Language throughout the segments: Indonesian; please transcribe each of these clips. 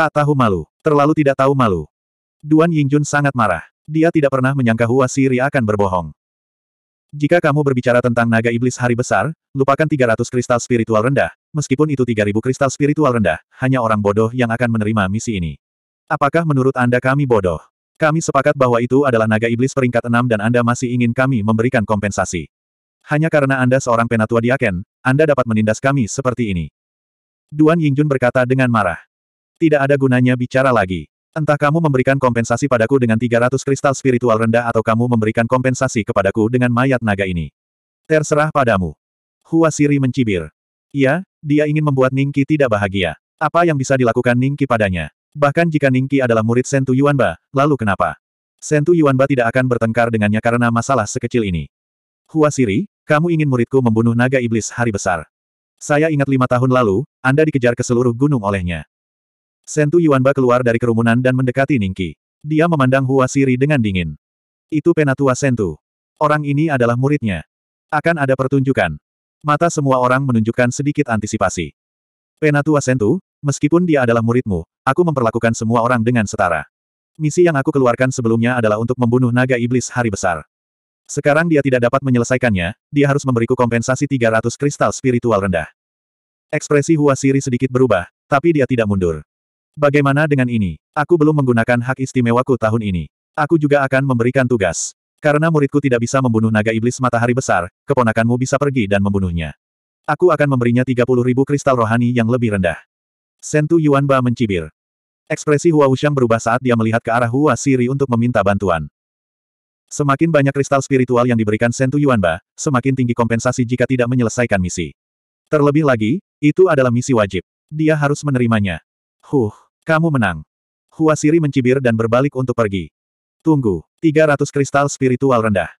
Tak tahu malu. Terlalu tidak tahu malu. Duan Yingjun sangat marah. Dia tidak pernah menyangka Hua Siri akan berbohong. Jika kamu berbicara tentang naga iblis hari besar, lupakan 300 kristal spiritual rendah. Meskipun itu 3000 kristal spiritual rendah, hanya orang bodoh yang akan menerima misi ini. Apakah menurut Anda kami bodoh? Kami sepakat bahwa itu adalah naga iblis peringkat 6 dan Anda masih ingin kami memberikan kompensasi. Hanya karena Anda seorang penatua diaken, Anda dapat menindas kami seperti ini. Duan Yingjun berkata dengan marah. Tidak ada gunanya bicara lagi. Entah kamu memberikan kompensasi padaku dengan 300 kristal spiritual rendah atau kamu memberikan kompensasi kepadaku dengan mayat naga ini. Terserah padamu. Hua Siri mencibir. Iya, dia ingin membuat Ningki tidak bahagia. Apa yang bisa dilakukan Ningki padanya? Bahkan jika Ningki adalah murid Sentu Yuanba, lalu kenapa? Sentu Yuanba tidak akan bertengkar dengannya karena masalah sekecil ini. Hua Siri, kamu ingin muridku membunuh naga iblis hari besar. Saya ingat lima tahun lalu, Anda dikejar ke seluruh gunung olehnya. Sentu Yuanba keluar dari kerumunan dan mendekati Ningki. Dia memandang Hua Siri dengan dingin. Itu Penatua Sentu. Orang ini adalah muridnya. Akan ada pertunjukan. Mata semua orang menunjukkan sedikit antisipasi. Penatua Sentu, meskipun dia adalah muridmu, aku memperlakukan semua orang dengan setara. Misi yang aku keluarkan sebelumnya adalah untuk membunuh naga iblis hari besar. Sekarang dia tidak dapat menyelesaikannya, dia harus memberiku kompensasi 300 kristal spiritual rendah. Ekspresi Hua Siri sedikit berubah, tapi dia tidak mundur. Bagaimana dengan ini? Aku belum menggunakan hak istimewaku tahun ini. Aku juga akan memberikan tugas. Karena muridku tidak bisa membunuh naga iblis matahari besar, keponakanmu bisa pergi dan membunuhnya. Aku akan memberinya 30 ribu kristal rohani yang lebih rendah. Sentu Yuanba mencibir. Ekspresi Hua Wuxiang berubah saat dia melihat ke arah Hua Siri untuk meminta bantuan. Semakin banyak kristal spiritual yang diberikan Sentu Yuanba, semakin tinggi kompensasi jika tidak menyelesaikan misi. Terlebih lagi, itu adalah misi wajib. Dia harus menerimanya. Huh, kamu menang. Huasiri mencibir dan berbalik untuk pergi. Tunggu, 300 kristal spiritual rendah.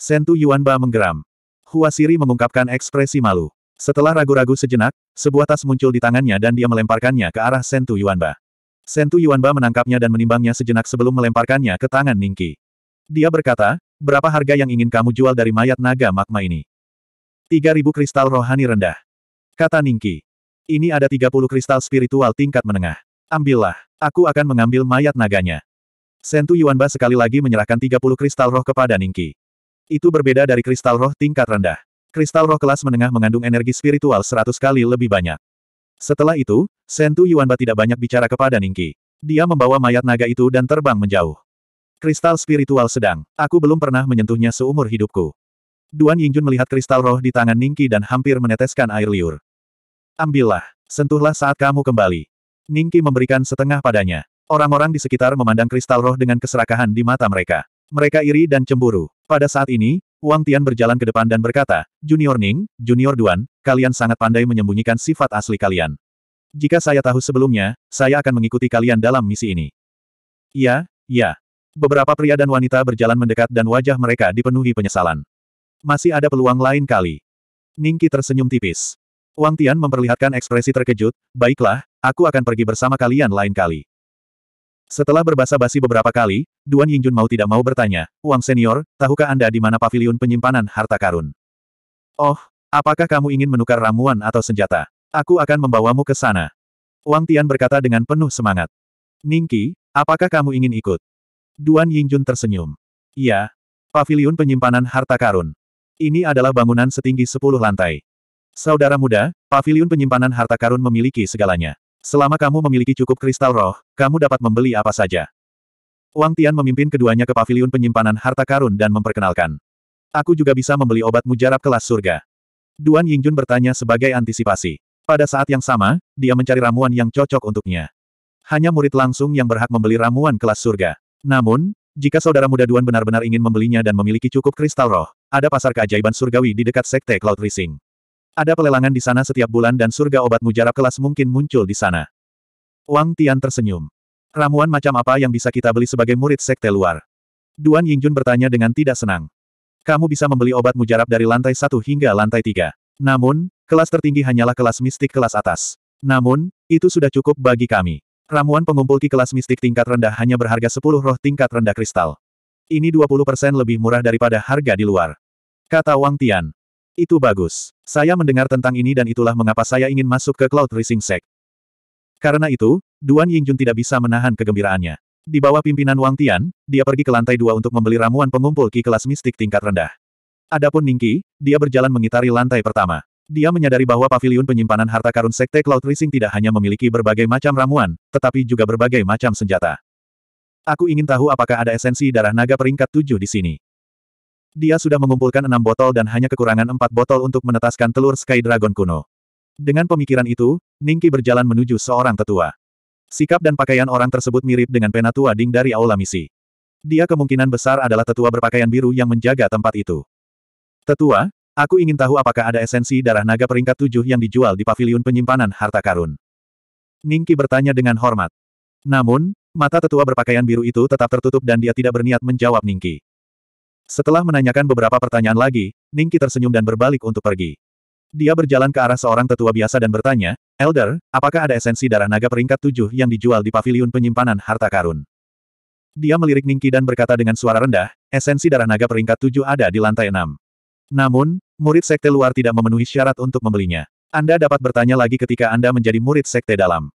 Sentu Yuanba menggeram. Huasiri mengungkapkan ekspresi malu. Setelah ragu-ragu sejenak, sebuah tas muncul di tangannya dan dia melemparkannya ke arah Sentu Yuanba. Sentu Yuanba menangkapnya dan menimbangnya sejenak sebelum melemparkannya ke tangan Ningki. Dia berkata, berapa harga yang ingin kamu jual dari mayat naga magma ini? 3.000 kristal rohani rendah. Kata Ningki. Ini ada 30 kristal spiritual tingkat menengah. Ambillah. Aku akan mengambil mayat naganya. Sentu Yuanba sekali lagi menyerahkan 30 kristal roh kepada Ningki. Itu berbeda dari kristal roh tingkat rendah. Kristal roh kelas menengah mengandung energi spiritual 100 kali lebih banyak. Setelah itu, Sentu Yuanba tidak banyak bicara kepada Ningki. Dia membawa mayat naga itu dan terbang menjauh. Kristal spiritual sedang. Aku belum pernah menyentuhnya seumur hidupku. Duan Yingjun melihat kristal roh di tangan Ningki dan hampir meneteskan air liur. Ambillah. Sentuhlah saat kamu kembali. Ningki memberikan setengah padanya. Orang-orang di sekitar memandang kristal roh dengan keserakahan di mata mereka. Mereka iri dan cemburu. Pada saat ini, Wang Tian berjalan ke depan dan berkata, Junior Ning, Junior Duan, kalian sangat pandai menyembunyikan sifat asli kalian. Jika saya tahu sebelumnya, saya akan mengikuti kalian dalam misi ini. Ya, ya. Beberapa pria dan wanita berjalan mendekat dan wajah mereka dipenuhi penyesalan. Masih ada peluang lain kali. Ningki tersenyum tipis. Wang Tian memperlihatkan ekspresi terkejut, baiklah, aku akan pergi bersama kalian lain kali. Setelah berbasa-basi beberapa kali, Duan Yingjun mau tidak mau bertanya, Wang Senior, tahukah Anda di mana pavilion penyimpanan harta karun? Oh, apakah kamu ingin menukar ramuan atau senjata? Aku akan membawamu ke sana. Wang Tian berkata dengan penuh semangat. Ningki, apakah kamu ingin ikut? Duan Yingjun tersenyum. Iya. Pavilion penyimpanan harta karun. Ini adalah bangunan setinggi 10 lantai. Saudara muda, pavilion penyimpanan harta karun memiliki segalanya. Selama kamu memiliki cukup kristal roh, kamu dapat membeli apa saja. Wang Tian memimpin keduanya ke pavilion penyimpanan harta karun dan memperkenalkan. Aku juga bisa membeli obat mujarab kelas surga. Duan Yingjun bertanya sebagai antisipasi. Pada saat yang sama, dia mencari ramuan yang cocok untuknya. Hanya murid langsung yang berhak membeli ramuan kelas surga. Namun, jika saudara muda Duan benar-benar ingin membelinya dan memiliki cukup kristal roh, ada pasar keajaiban surgawi di dekat Sekte Cloud Rising. Ada pelelangan di sana setiap bulan dan surga obat mujarab kelas mungkin muncul di sana. Wang Tian tersenyum. Ramuan macam apa yang bisa kita beli sebagai murid sekte luar? Duan Yingjun bertanya dengan tidak senang. Kamu bisa membeli obat mujarab dari lantai satu hingga lantai tiga. Namun, kelas tertinggi hanyalah kelas mistik kelas atas. Namun, itu sudah cukup bagi kami. Ramuan pengumpul ki kelas mistik tingkat rendah hanya berharga 10 roh tingkat rendah kristal. Ini 20% lebih murah daripada harga di luar. Kata Wang Tian. Itu bagus. Saya mendengar tentang ini dan itulah mengapa saya ingin masuk ke Cloud Rising Sect. Karena itu, Duan Yingjun tidak bisa menahan kegembiraannya. Di bawah pimpinan Wang Tian, dia pergi ke lantai dua untuk membeli ramuan pengumpul ki kelas mistik tingkat rendah. Adapun Ningki, dia berjalan mengitari lantai pertama. Dia menyadari bahwa paviliun penyimpanan harta karun Sekte Cloud Rising tidak hanya memiliki berbagai macam ramuan, tetapi juga berbagai macam senjata. Aku ingin tahu apakah ada esensi darah naga peringkat tujuh di sini. Dia sudah mengumpulkan enam botol dan hanya kekurangan empat botol untuk menetaskan telur Sky Dragon kuno. Dengan pemikiran itu, Ningki berjalan menuju seorang tetua. Sikap dan pakaian orang tersebut mirip dengan penatua Ding dari Aula Misi. Dia kemungkinan besar adalah tetua berpakaian biru yang menjaga tempat itu. Tetua, aku ingin tahu apakah ada esensi darah naga peringkat tujuh yang dijual di paviliun penyimpanan harta karun. Ningki bertanya dengan hormat. Namun, mata tetua berpakaian biru itu tetap tertutup dan dia tidak berniat menjawab Ningki. Setelah menanyakan beberapa pertanyaan lagi, Ningki tersenyum dan berbalik untuk pergi. Dia berjalan ke arah seorang tetua biasa dan bertanya, Elder, apakah ada esensi darah naga peringkat tujuh yang dijual di paviliun penyimpanan harta karun? Dia melirik Ningki dan berkata dengan suara rendah, esensi darah naga peringkat tujuh ada di lantai enam. Namun, murid sekte luar tidak memenuhi syarat untuk membelinya. Anda dapat bertanya lagi ketika Anda menjadi murid sekte dalam.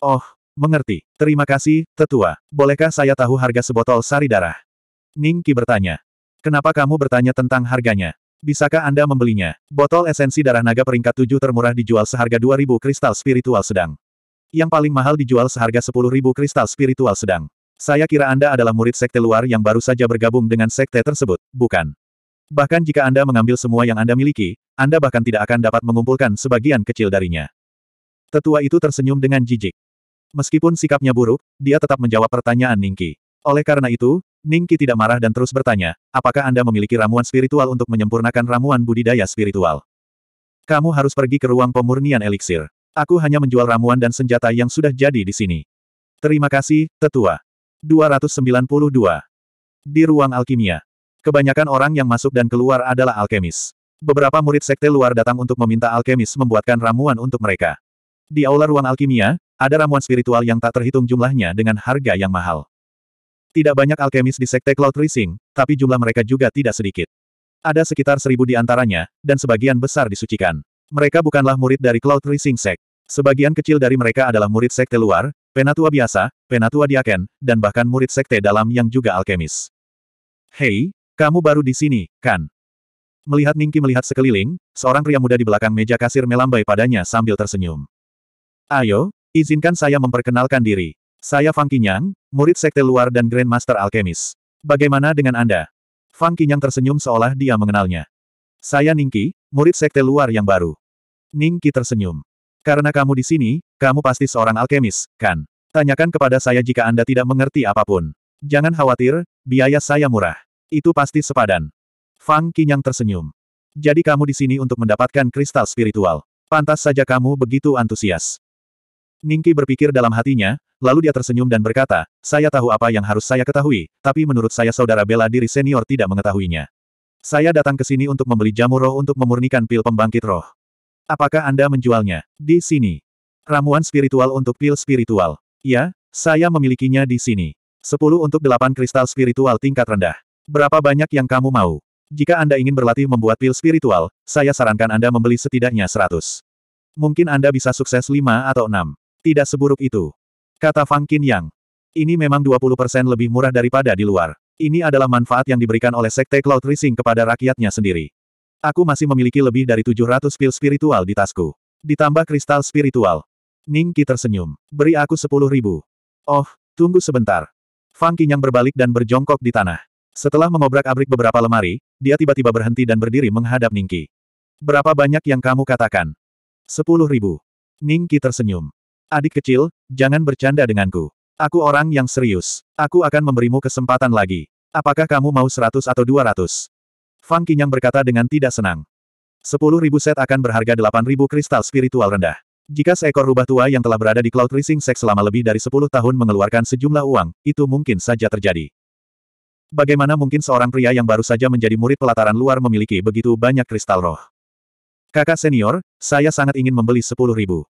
Oh, mengerti. Terima kasih, tetua. Bolehkah saya tahu harga sebotol sari darah? Ningki bertanya. Kenapa kamu bertanya tentang harganya? Bisakah Anda membelinya? Botol esensi darah naga peringkat 7 termurah dijual seharga 2000 kristal spiritual sedang. Yang paling mahal dijual seharga 10.000 kristal spiritual sedang. Saya kira Anda adalah murid sekte luar yang baru saja bergabung dengan sekte tersebut, bukan? Bahkan jika Anda mengambil semua yang Anda miliki, Anda bahkan tidak akan dapat mengumpulkan sebagian kecil darinya. Tetua itu tersenyum dengan jijik. Meskipun sikapnya buruk, dia tetap menjawab pertanyaan Ningki. Oleh karena itu, Ningki tidak marah dan terus bertanya, apakah Anda memiliki ramuan spiritual untuk menyempurnakan ramuan budidaya spiritual? Kamu harus pergi ke ruang pemurnian eliksir. Aku hanya menjual ramuan dan senjata yang sudah jadi di sini. Terima kasih, tetua. 292. Di ruang alkimia. Kebanyakan orang yang masuk dan keluar adalah alkemis. Beberapa murid sekte luar datang untuk meminta alkemis membuatkan ramuan untuk mereka. Di aula ruang alkimia, ada ramuan spiritual yang tak terhitung jumlahnya dengan harga yang mahal. Tidak banyak alkemis di Sekte Cloud Rising, tapi jumlah mereka juga tidak sedikit. Ada sekitar seribu di antaranya, dan sebagian besar disucikan. Mereka bukanlah murid dari Cloud Rising Sek. Sebagian kecil dari mereka adalah murid sekte luar, penatua biasa, penatua diaken, dan bahkan murid sekte dalam yang juga alkemis. Hei, kamu baru di sini, kan? Melihat Ningki melihat sekeliling, seorang pria muda di belakang meja kasir melambai padanya sambil tersenyum. Ayo, izinkan saya memperkenalkan diri. Saya Fang Qinyang, murid Sekte Luar dan Grandmaster Alkemis. Bagaimana dengan Anda? Fang Qinyang tersenyum seolah dia mengenalnya. Saya Ningki, murid Sekte Luar yang baru. Ningki tersenyum. Karena kamu di sini, kamu pasti seorang alkemis, kan? Tanyakan kepada saya jika Anda tidak mengerti apapun. Jangan khawatir, biaya saya murah. Itu pasti sepadan. Fang Qinyang tersenyum. Jadi kamu di sini untuk mendapatkan kristal spiritual. Pantas saja kamu begitu antusias. Ningki berpikir dalam hatinya, Lalu dia tersenyum dan berkata, saya tahu apa yang harus saya ketahui, tapi menurut saya saudara bela diri senior tidak mengetahuinya. Saya datang ke sini untuk membeli jamu roh untuk memurnikan pil pembangkit roh. Apakah Anda menjualnya? Di sini. Ramuan spiritual untuk pil spiritual. Ya, saya memilikinya di sini. 10 untuk 8 kristal spiritual tingkat rendah. Berapa banyak yang kamu mau? Jika Anda ingin berlatih membuat pil spiritual, saya sarankan Anda membeli setidaknya 100. Mungkin Anda bisa sukses 5 atau 6. Tidak seburuk itu. Kata Fang Yang. Ini memang 20% lebih murah daripada di luar. Ini adalah manfaat yang diberikan oleh Sekte Cloud Rising kepada rakyatnya sendiri. Aku masih memiliki lebih dari 700 pil spiritual di tasku. Ditambah kristal spiritual. Ning Qi tersenyum. Beri aku 10 ribu. Oh, tunggu sebentar. Fang Yang berbalik dan berjongkok di tanah. Setelah mengobrak-abrik beberapa lemari, dia tiba-tiba berhenti dan berdiri menghadap Ning Qi. Berapa banyak yang kamu katakan? Sepuluh ribu. Ning Qi tersenyum. Adik kecil, jangan bercanda denganku. Aku orang yang serius. Aku akan memberimu kesempatan lagi. Apakah kamu mau 100 atau 200? Fang Qinyang berkata dengan tidak senang. ribu set akan berharga delapan ribu kristal spiritual rendah. Jika seekor rubah tua yang telah berada di Cloud Rising Sek selama lebih dari sepuluh tahun mengeluarkan sejumlah uang, itu mungkin saja terjadi. Bagaimana mungkin seorang pria yang baru saja menjadi murid pelataran luar memiliki begitu banyak kristal roh? Kakak senior, saya sangat ingin membeli sepuluh ribu.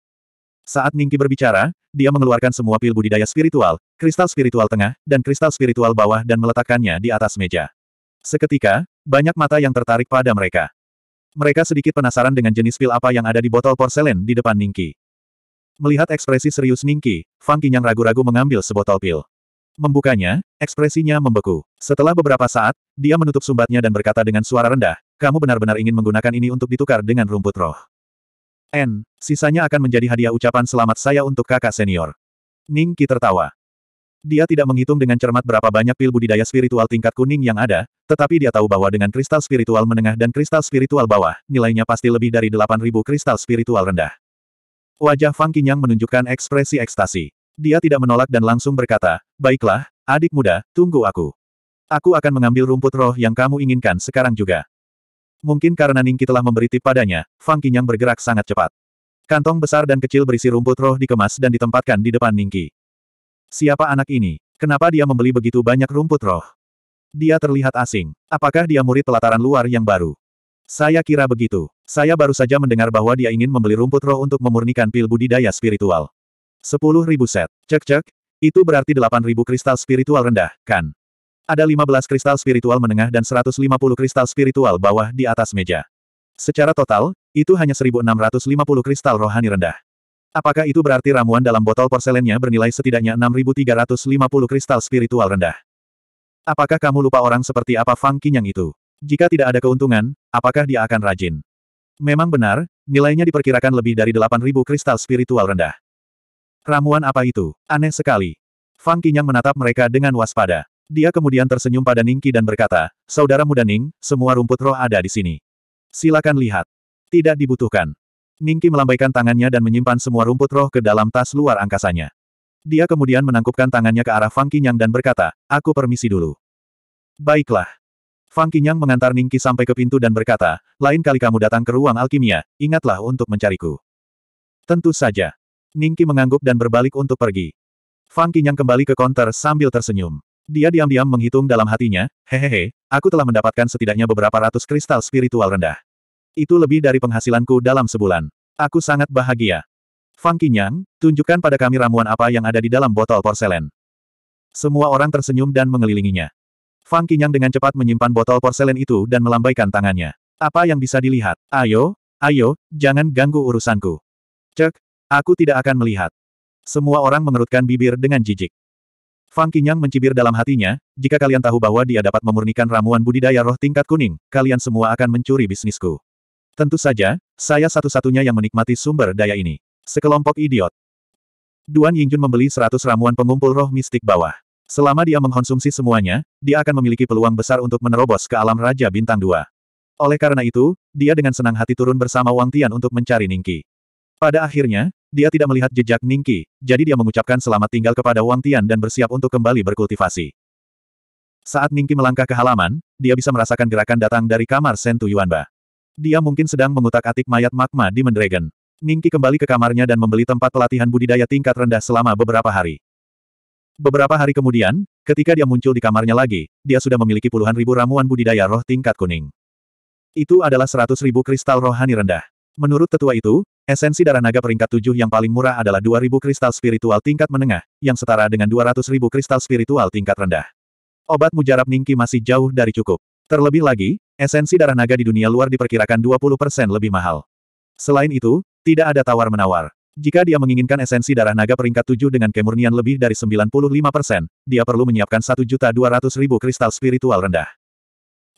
Saat Ningki berbicara, dia mengeluarkan semua pil budidaya spiritual, kristal spiritual tengah, dan kristal spiritual bawah dan meletakkannya di atas meja. Seketika, banyak mata yang tertarik pada mereka. Mereka sedikit penasaran dengan jenis pil apa yang ada di botol porselen di depan Ningki. Melihat ekspresi serius Ningki, Fang Qinyang ragu-ragu mengambil sebotol pil. Membukanya, ekspresinya membeku. Setelah beberapa saat, dia menutup sumbatnya dan berkata dengan suara rendah, kamu benar-benar ingin menggunakan ini untuk ditukar dengan rumput roh. N, sisanya akan menjadi hadiah ucapan selamat saya untuk kakak senior. Ning Qi tertawa. Dia tidak menghitung dengan cermat berapa banyak pil budidaya spiritual tingkat kuning yang ada, tetapi dia tahu bahwa dengan kristal spiritual menengah dan kristal spiritual bawah, nilainya pasti lebih dari 8.000 kristal spiritual rendah. Wajah Fang Qinyang menunjukkan ekspresi ekstasi. Dia tidak menolak dan langsung berkata, Baiklah, adik muda, tunggu aku. Aku akan mengambil rumput roh yang kamu inginkan sekarang juga. Mungkin karena Ningki telah memberi tip padanya, Fang Qinyang bergerak sangat cepat. Kantong besar dan kecil berisi rumput roh dikemas dan ditempatkan di depan Ningki. Siapa anak ini? Kenapa dia membeli begitu banyak rumput roh? Dia terlihat asing. Apakah dia murid pelataran luar yang baru? Saya kira begitu. Saya baru saja mendengar bahwa dia ingin membeli rumput roh untuk memurnikan pil budidaya spiritual. Sepuluh ribu set. Cek-cek, itu berarti delapan ribu kristal spiritual rendah, kan? Ada 15 kristal spiritual menengah dan 150 kristal spiritual bawah di atas meja. Secara total, itu hanya 1650 kristal rohani rendah. Apakah itu berarti ramuan dalam botol porselennya bernilai setidaknya 6350 kristal spiritual rendah? Apakah kamu lupa orang seperti apa Fang Kinyang itu? Jika tidak ada keuntungan, apakah dia akan rajin? Memang benar, nilainya diperkirakan lebih dari 8000 kristal spiritual rendah. Ramuan apa itu? Aneh sekali. Fang Kinyang menatap mereka dengan waspada. Dia kemudian tersenyum pada Ningki dan berkata, Saudara muda Ning, semua rumput roh ada di sini. Silakan lihat. Tidak dibutuhkan. Ningki melambaikan tangannya dan menyimpan semua rumput roh ke dalam tas luar angkasanya. Dia kemudian menangkupkan tangannya ke arah Fang Qinyang dan berkata, aku permisi dulu. Baiklah. Fang Qinyang mengantar Ningki sampai ke pintu dan berkata, lain kali kamu datang ke ruang alkimia, ingatlah untuk mencariku. Tentu saja. Ningki mengangguk dan berbalik untuk pergi. Fang Qinyang kembali ke konter sambil tersenyum. Dia diam-diam menghitung dalam hatinya, hehehe, aku telah mendapatkan setidaknya beberapa ratus kristal spiritual rendah. Itu lebih dari penghasilanku dalam sebulan. Aku sangat bahagia. Fang Qinyang, tunjukkan pada kami ramuan apa yang ada di dalam botol porselen. Semua orang tersenyum dan mengelilinginya. Fang Qinyang dengan cepat menyimpan botol porselen itu dan melambaikan tangannya. Apa yang bisa dilihat? Ayo, ayo, jangan ganggu urusanku. Cek, aku tidak akan melihat. Semua orang mengerutkan bibir dengan jijik. Fang Qinyang mencibir dalam hatinya, jika kalian tahu bahwa dia dapat memurnikan ramuan budidaya roh tingkat kuning, kalian semua akan mencuri bisnisku. Tentu saja, saya satu-satunya yang menikmati sumber daya ini. Sekelompok idiot. Duan Yingjun membeli 100 ramuan pengumpul roh mistik bawah. Selama dia mengkonsumsi semuanya, dia akan memiliki peluang besar untuk menerobos ke alam Raja Bintang 2. Oleh karena itu, dia dengan senang hati turun bersama Wang Tian untuk mencari Ningki. Pada akhirnya, dia tidak melihat jejak Ningki, jadi dia mengucapkan selamat tinggal kepada Wang Tian dan bersiap untuk kembali berkultivasi. Saat Ningki melangkah ke halaman, dia bisa merasakan gerakan datang dari kamar Sentu Yuanba. Dia mungkin sedang mengutak-atik mayat magma di Mendragon. Ningki kembali ke kamarnya dan membeli tempat pelatihan budidaya tingkat rendah selama beberapa hari. Beberapa hari kemudian, ketika dia muncul di kamarnya lagi, dia sudah memiliki puluhan ribu ramuan budidaya roh tingkat kuning. Itu adalah seratus ribu kristal rohani rendah. Menurut tetua itu, Esensi darah naga peringkat tujuh yang paling murah adalah 2000 kristal spiritual tingkat menengah, yang setara dengan 200.000 kristal spiritual tingkat rendah. Obat mujarab Ningki masih jauh dari cukup. Terlebih lagi, esensi darah naga di dunia luar diperkirakan 20% lebih mahal. Selain itu, tidak ada tawar-menawar. Jika dia menginginkan esensi darah naga peringkat tujuh dengan kemurnian lebih dari 95%, dia perlu menyiapkan 1.200.000 kristal spiritual rendah.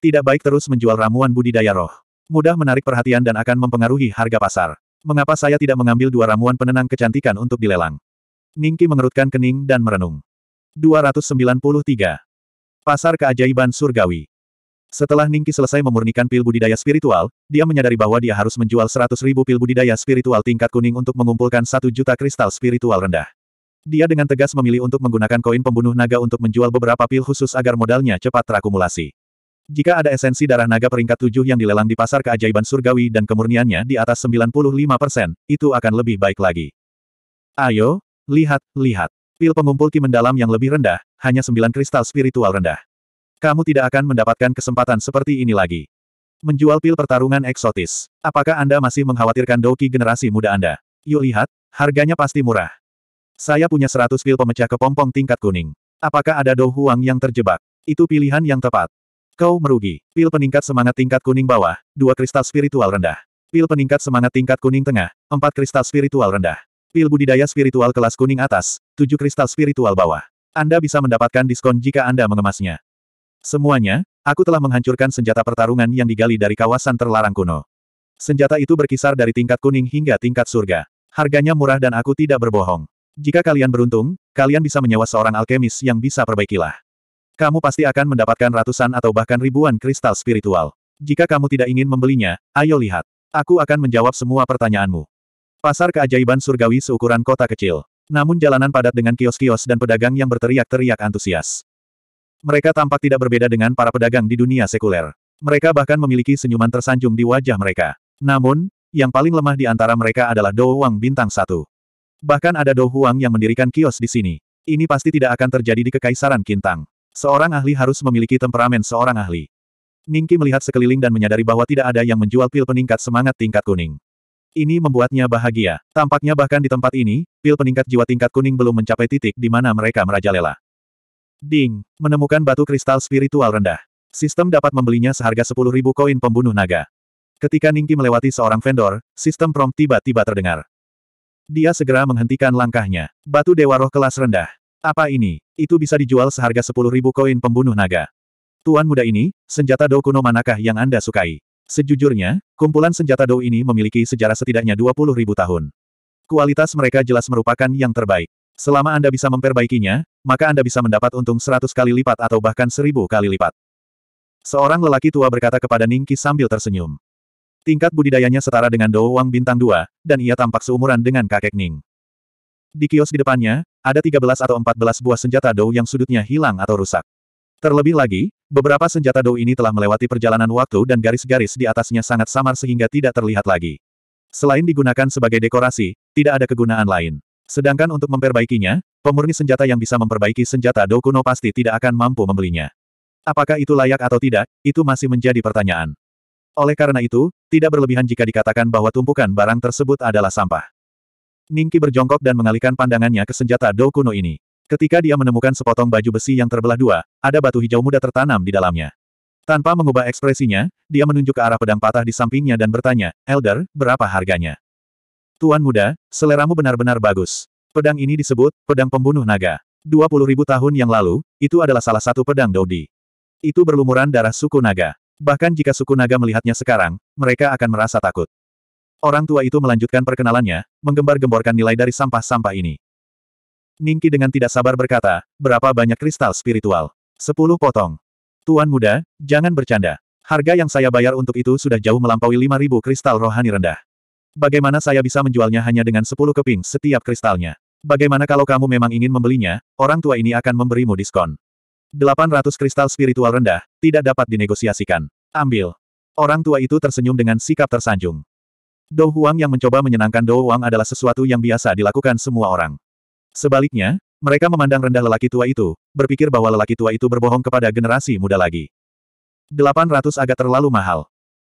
Tidak baik terus menjual ramuan budidaya roh. Mudah menarik perhatian dan akan mempengaruhi harga pasar. Mengapa saya tidak mengambil dua ramuan penenang kecantikan untuk dilelang? Ningki mengerutkan kening dan merenung. 293. Pasar Keajaiban Surgawi Setelah Ningki selesai memurnikan pil budidaya spiritual, dia menyadari bahwa dia harus menjual 100 ribu pil budidaya spiritual tingkat kuning untuk mengumpulkan satu juta kristal spiritual rendah. Dia dengan tegas memilih untuk menggunakan koin pembunuh naga untuk menjual beberapa pil khusus agar modalnya cepat terakumulasi. Jika ada esensi darah naga peringkat tujuh yang dilelang di pasar keajaiban surgawi dan kemurniannya di atas 95 persen, itu akan lebih baik lagi. Ayo, lihat, lihat. Pil pengumpul ki mendalam yang lebih rendah, hanya sembilan kristal spiritual rendah. Kamu tidak akan mendapatkan kesempatan seperti ini lagi. Menjual pil pertarungan eksotis. Apakah Anda masih mengkhawatirkan doki generasi muda Anda? Yuk lihat, harganya pasti murah. Saya punya 100 pil pemecah kepompong tingkat kuning. Apakah ada dohuang yang terjebak? Itu pilihan yang tepat. Kau merugi. Pil peningkat semangat tingkat kuning bawah, dua kristal spiritual rendah. Pil peningkat semangat tingkat kuning tengah, empat kristal spiritual rendah. Pil budidaya spiritual kelas kuning atas, tujuh kristal spiritual bawah. Anda bisa mendapatkan diskon jika Anda mengemasnya. Semuanya, aku telah menghancurkan senjata pertarungan yang digali dari kawasan terlarang kuno. Senjata itu berkisar dari tingkat kuning hingga tingkat surga. Harganya murah dan aku tidak berbohong. Jika kalian beruntung, kalian bisa menyewa seorang alkemis yang bisa perbaikilah. Kamu pasti akan mendapatkan ratusan atau bahkan ribuan kristal spiritual. Jika kamu tidak ingin membelinya, ayo lihat. Aku akan menjawab semua pertanyaanmu. Pasar keajaiban surgawi seukuran kota kecil. Namun jalanan padat dengan kios-kios dan pedagang yang berteriak-teriak antusias. Mereka tampak tidak berbeda dengan para pedagang di dunia sekuler. Mereka bahkan memiliki senyuman tersanjung di wajah mereka. Namun, yang paling lemah di antara mereka adalah Do Huang bintang satu. Bahkan ada Do Huang yang mendirikan kios di sini. Ini pasti tidak akan terjadi di Kekaisaran Kintang. Seorang ahli harus memiliki temperamen seorang ahli. Ningki melihat sekeliling dan menyadari bahwa tidak ada yang menjual pil peningkat semangat tingkat kuning. Ini membuatnya bahagia. Tampaknya bahkan di tempat ini, pil peningkat jiwa tingkat kuning belum mencapai titik di mana mereka merajalela. Ding, menemukan batu kristal spiritual rendah. Sistem dapat membelinya seharga 10.000 koin pembunuh naga. Ketika Ningki melewati seorang vendor, sistem prompt tiba-tiba terdengar. Dia segera menghentikan langkahnya. Batu Dewa Roh kelas rendah. Apa ini? Itu bisa dijual seharga sepuluh ribu koin pembunuh naga. Tuan muda ini, senjata Dou kuno manakah yang Anda sukai? Sejujurnya, kumpulan senjata Dou ini memiliki sejarah setidaknya dua puluh ribu tahun. Kualitas mereka jelas merupakan yang terbaik. Selama Anda bisa memperbaikinya, maka Anda bisa mendapat untung seratus kali lipat atau bahkan seribu kali lipat. Seorang lelaki tua berkata kepada Ningki sambil tersenyum. Tingkat budidayanya setara dengan Dou Wang Bintang 2, dan ia tampak seumuran dengan kakek Ning. Di kios di depannya, ada 13 atau 14 buah senjata Dou yang sudutnya hilang atau rusak. Terlebih lagi, beberapa senjata Dou ini telah melewati perjalanan waktu dan garis-garis di atasnya sangat samar sehingga tidak terlihat lagi. Selain digunakan sebagai dekorasi, tidak ada kegunaan lain. Sedangkan untuk memperbaikinya, pemurni senjata yang bisa memperbaiki senjata Dou kuno pasti tidak akan mampu membelinya. Apakah itu layak atau tidak, itu masih menjadi pertanyaan. Oleh karena itu, tidak berlebihan jika dikatakan bahwa tumpukan barang tersebut adalah sampah. Ningki berjongkok dan mengalihkan pandangannya ke senjata Dou kuno ini. Ketika dia menemukan sepotong baju besi yang terbelah dua, ada batu hijau muda tertanam di dalamnya. Tanpa mengubah ekspresinya, dia menunjuk ke arah pedang patah di sampingnya dan bertanya, Elder, berapa harganya? Tuan muda, seleramu benar-benar bagus. Pedang ini disebut, pedang pembunuh naga. 20 ribu tahun yang lalu, itu adalah salah satu pedang Dodi. Itu berlumuran darah suku naga. Bahkan jika suku naga melihatnya sekarang, mereka akan merasa takut. Orang tua itu melanjutkan perkenalannya, menggembar-gemborkan nilai dari sampah-sampah ini. Ningki dengan tidak sabar berkata, berapa banyak kristal spiritual? Sepuluh potong. Tuan muda, jangan bercanda. Harga yang saya bayar untuk itu sudah jauh melampaui lima ribu kristal rohani rendah. Bagaimana saya bisa menjualnya hanya dengan sepuluh keping setiap kristalnya? Bagaimana kalau kamu memang ingin membelinya, orang tua ini akan memberimu diskon. 800 kristal spiritual rendah, tidak dapat dinegosiasikan. Ambil. Orang tua itu tersenyum dengan sikap tersanjung. Dou Huang yang mencoba menyenangkan Dou Huang adalah sesuatu yang biasa dilakukan semua orang. Sebaliknya, mereka memandang rendah lelaki tua itu, berpikir bahwa lelaki tua itu berbohong kepada generasi muda lagi. 800 agak terlalu mahal.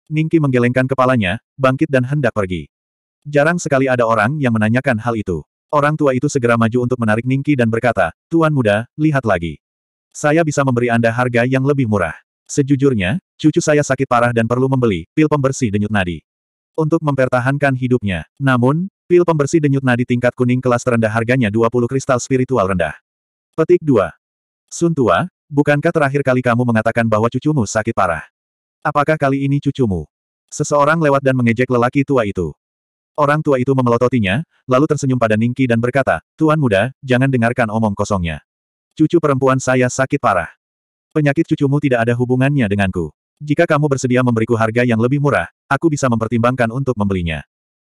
Ningki menggelengkan kepalanya, bangkit dan hendak pergi. Jarang sekali ada orang yang menanyakan hal itu. Orang tua itu segera maju untuk menarik Ningki dan berkata, Tuan muda, lihat lagi. Saya bisa memberi Anda harga yang lebih murah. Sejujurnya, cucu saya sakit parah dan perlu membeli pil pembersih denyut nadi untuk mempertahankan hidupnya. Namun, pil pembersih denyut nadi tingkat kuning kelas terendah harganya 20 kristal spiritual rendah. Petik 2. Sun Tua, bukankah terakhir kali kamu mengatakan bahwa cucumu sakit parah? Apakah kali ini cucumu? Seseorang lewat dan mengejek lelaki tua itu. Orang tua itu memelototinya, lalu tersenyum pada Ningki dan berkata, Tuan muda, jangan dengarkan omong kosongnya. Cucu perempuan saya sakit parah. Penyakit cucumu tidak ada hubungannya denganku. Jika kamu bersedia memberiku harga yang lebih murah, aku bisa mempertimbangkan untuk membelinya.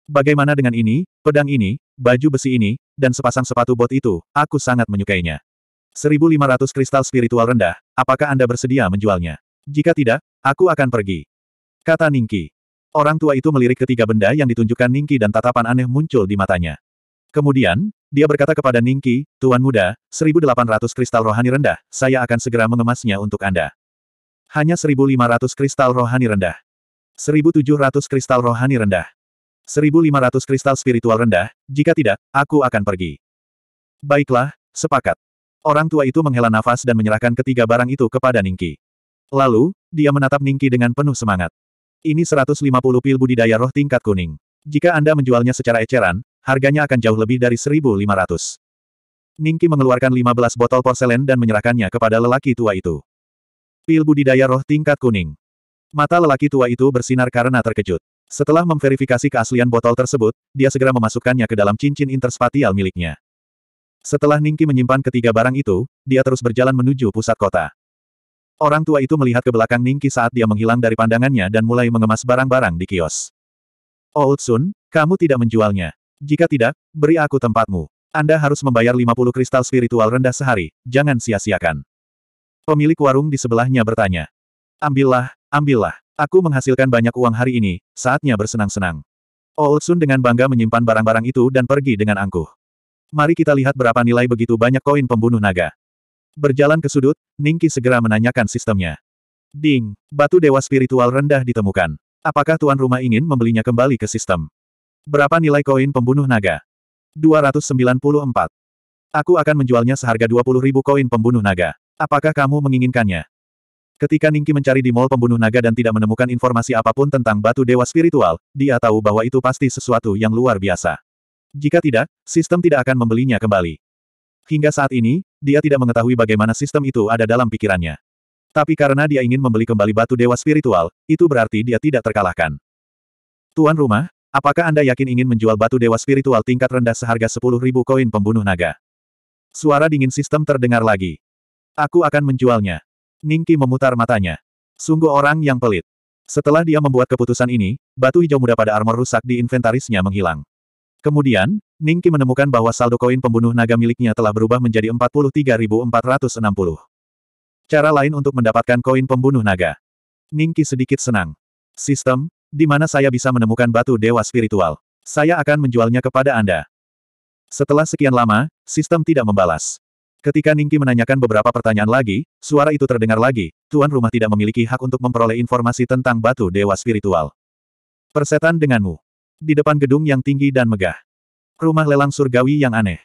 Bagaimana dengan ini, pedang ini, baju besi ini, dan sepasang sepatu bot itu, aku sangat menyukainya. 1500 kristal spiritual rendah, apakah Anda bersedia menjualnya? Jika tidak, aku akan pergi. Kata Ningki. Orang tua itu melirik ketiga benda yang ditunjukkan Ningki dan tatapan aneh muncul di matanya. Kemudian, dia berkata kepada Ningki, Tuan Muda, 1800 kristal rohani rendah, saya akan segera mengemasnya untuk Anda. Hanya 1500 kristal rohani rendah. 1700 kristal rohani rendah. 1500 kristal spiritual rendah, jika tidak, aku akan pergi. Baiklah, sepakat. Orang tua itu menghela nafas dan menyerahkan ketiga barang itu kepada Ningki. Lalu, dia menatap Ningki dengan penuh semangat. Ini 150 pil budidaya roh tingkat kuning. Jika Anda menjualnya secara eceran, harganya akan jauh lebih dari 1500. Ningki mengeluarkan 15 botol porselen dan menyerahkannya kepada lelaki tua itu. Pil budidaya roh tingkat kuning. Mata lelaki tua itu bersinar karena terkejut. Setelah memverifikasi keaslian botol tersebut, dia segera memasukkannya ke dalam cincin interspatial miliknya. Setelah Ningki menyimpan ketiga barang itu, dia terus berjalan menuju pusat kota. Orang tua itu melihat ke belakang Ningki saat dia menghilang dari pandangannya dan mulai mengemas barang-barang di kios. Old oh, Sun, kamu tidak menjualnya. Jika tidak, beri aku tempatmu. Anda harus membayar 50 kristal spiritual rendah sehari, jangan sia-siakan. Pemilik warung di sebelahnya bertanya. Ambillah, Ambillah. Aku menghasilkan banyak uang hari ini, saatnya bersenang-senang. Old oh, Sun dengan bangga menyimpan barang-barang itu dan pergi dengan angkuh. Mari kita lihat berapa nilai begitu banyak koin pembunuh naga. Berjalan ke sudut, Ningki segera menanyakan sistemnya. Ding, batu dewa spiritual rendah ditemukan. Apakah tuan rumah ingin membelinya kembali ke sistem? Berapa nilai koin pembunuh naga? 294. Aku akan menjualnya seharga 20.000 koin pembunuh naga. Apakah kamu menginginkannya? Ketika Ningki mencari di mall pembunuh naga dan tidak menemukan informasi apapun tentang batu dewa spiritual, dia tahu bahwa itu pasti sesuatu yang luar biasa. Jika tidak, sistem tidak akan membelinya kembali. Hingga saat ini, dia tidak mengetahui bagaimana sistem itu ada dalam pikirannya. Tapi karena dia ingin membeli kembali batu dewa spiritual, itu berarti dia tidak terkalahkan. Tuan rumah, apakah Anda yakin ingin menjual batu dewa spiritual tingkat rendah seharga 10.000 koin pembunuh naga? Suara dingin sistem terdengar lagi. Aku akan menjualnya. Ningki memutar matanya. Sungguh orang yang pelit. Setelah dia membuat keputusan ini, batu hijau muda pada armor rusak di inventarisnya menghilang. Kemudian, Ningki menemukan bahwa saldo koin pembunuh naga miliknya telah berubah menjadi 43.460. Cara lain untuk mendapatkan koin pembunuh naga. Ningki sedikit senang. Sistem, di mana saya bisa menemukan batu dewa spiritual. Saya akan menjualnya kepada Anda. Setelah sekian lama, sistem tidak membalas. Ketika Ningki menanyakan beberapa pertanyaan lagi, suara itu terdengar lagi, tuan rumah tidak memiliki hak untuk memperoleh informasi tentang batu dewa spiritual. Persetan denganmu. Di depan gedung yang tinggi dan megah. Rumah lelang surgawi yang aneh.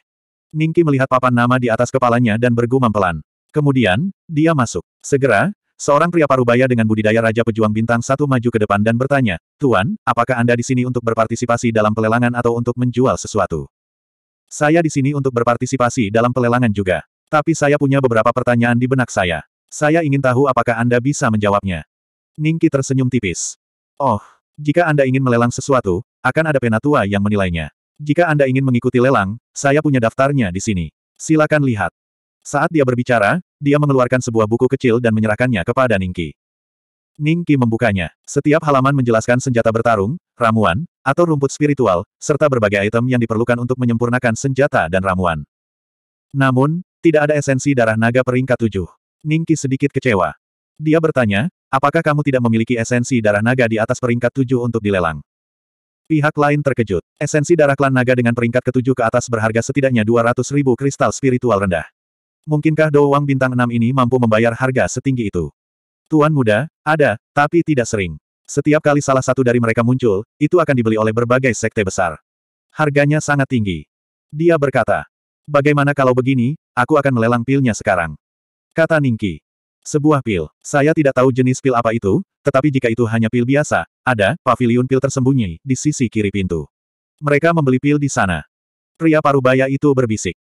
Ningki melihat papan nama di atas kepalanya dan bergumam pelan. Kemudian, dia masuk. Segera, seorang pria parubaya dengan budidaya Raja Pejuang Bintang Satu maju ke depan dan bertanya, Tuan, apakah Anda di sini untuk berpartisipasi dalam pelelangan atau untuk menjual sesuatu? Saya di sini untuk berpartisipasi dalam pelelangan juga. Tapi saya punya beberapa pertanyaan di benak saya. Saya ingin tahu apakah Anda bisa menjawabnya. Ningki tersenyum tipis. Oh, jika Anda ingin melelang sesuatu, akan ada penatua yang menilainya. Jika Anda ingin mengikuti lelang, saya punya daftarnya di sini. Silakan lihat. Saat dia berbicara, dia mengeluarkan sebuah buku kecil dan menyerahkannya kepada Ningki. Ning Qi membukanya. Setiap halaman menjelaskan senjata bertarung, ramuan, atau rumput spiritual, serta berbagai item yang diperlukan untuk menyempurnakan senjata dan ramuan. Namun, tidak ada esensi darah naga peringkat tujuh. Ning sedikit kecewa. Dia bertanya, apakah kamu tidak memiliki esensi darah naga di atas peringkat tujuh untuk dilelang? Pihak lain terkejut. Esensi darah klan naga dengan peringkat ketujuh ke atas berharga setidaknya 200 ribu kristal spiritual rendah. Mungkinkah Do bintang enam ini mampu membayar harga setinggi itu? Tuan muda, ada, tapi tidak sering. Setiap kali salah satu dari mereka muncul, itu akan dibeli oleh berbagai sekte besar. Harganya sangat tinggi. Dia berkata, bagaimana kalau begini, aku akan melelang pilnya sekarang. Kata Ningki. Sebuah pil. Saya tidak tahu jenis pil apa itu, tetapi jika itu hanya pil biasa, ada pavilion pil tersembunyi di sisi kiri pintu. Mereka membeli pil di sana. Pria parubaya itu berbisik.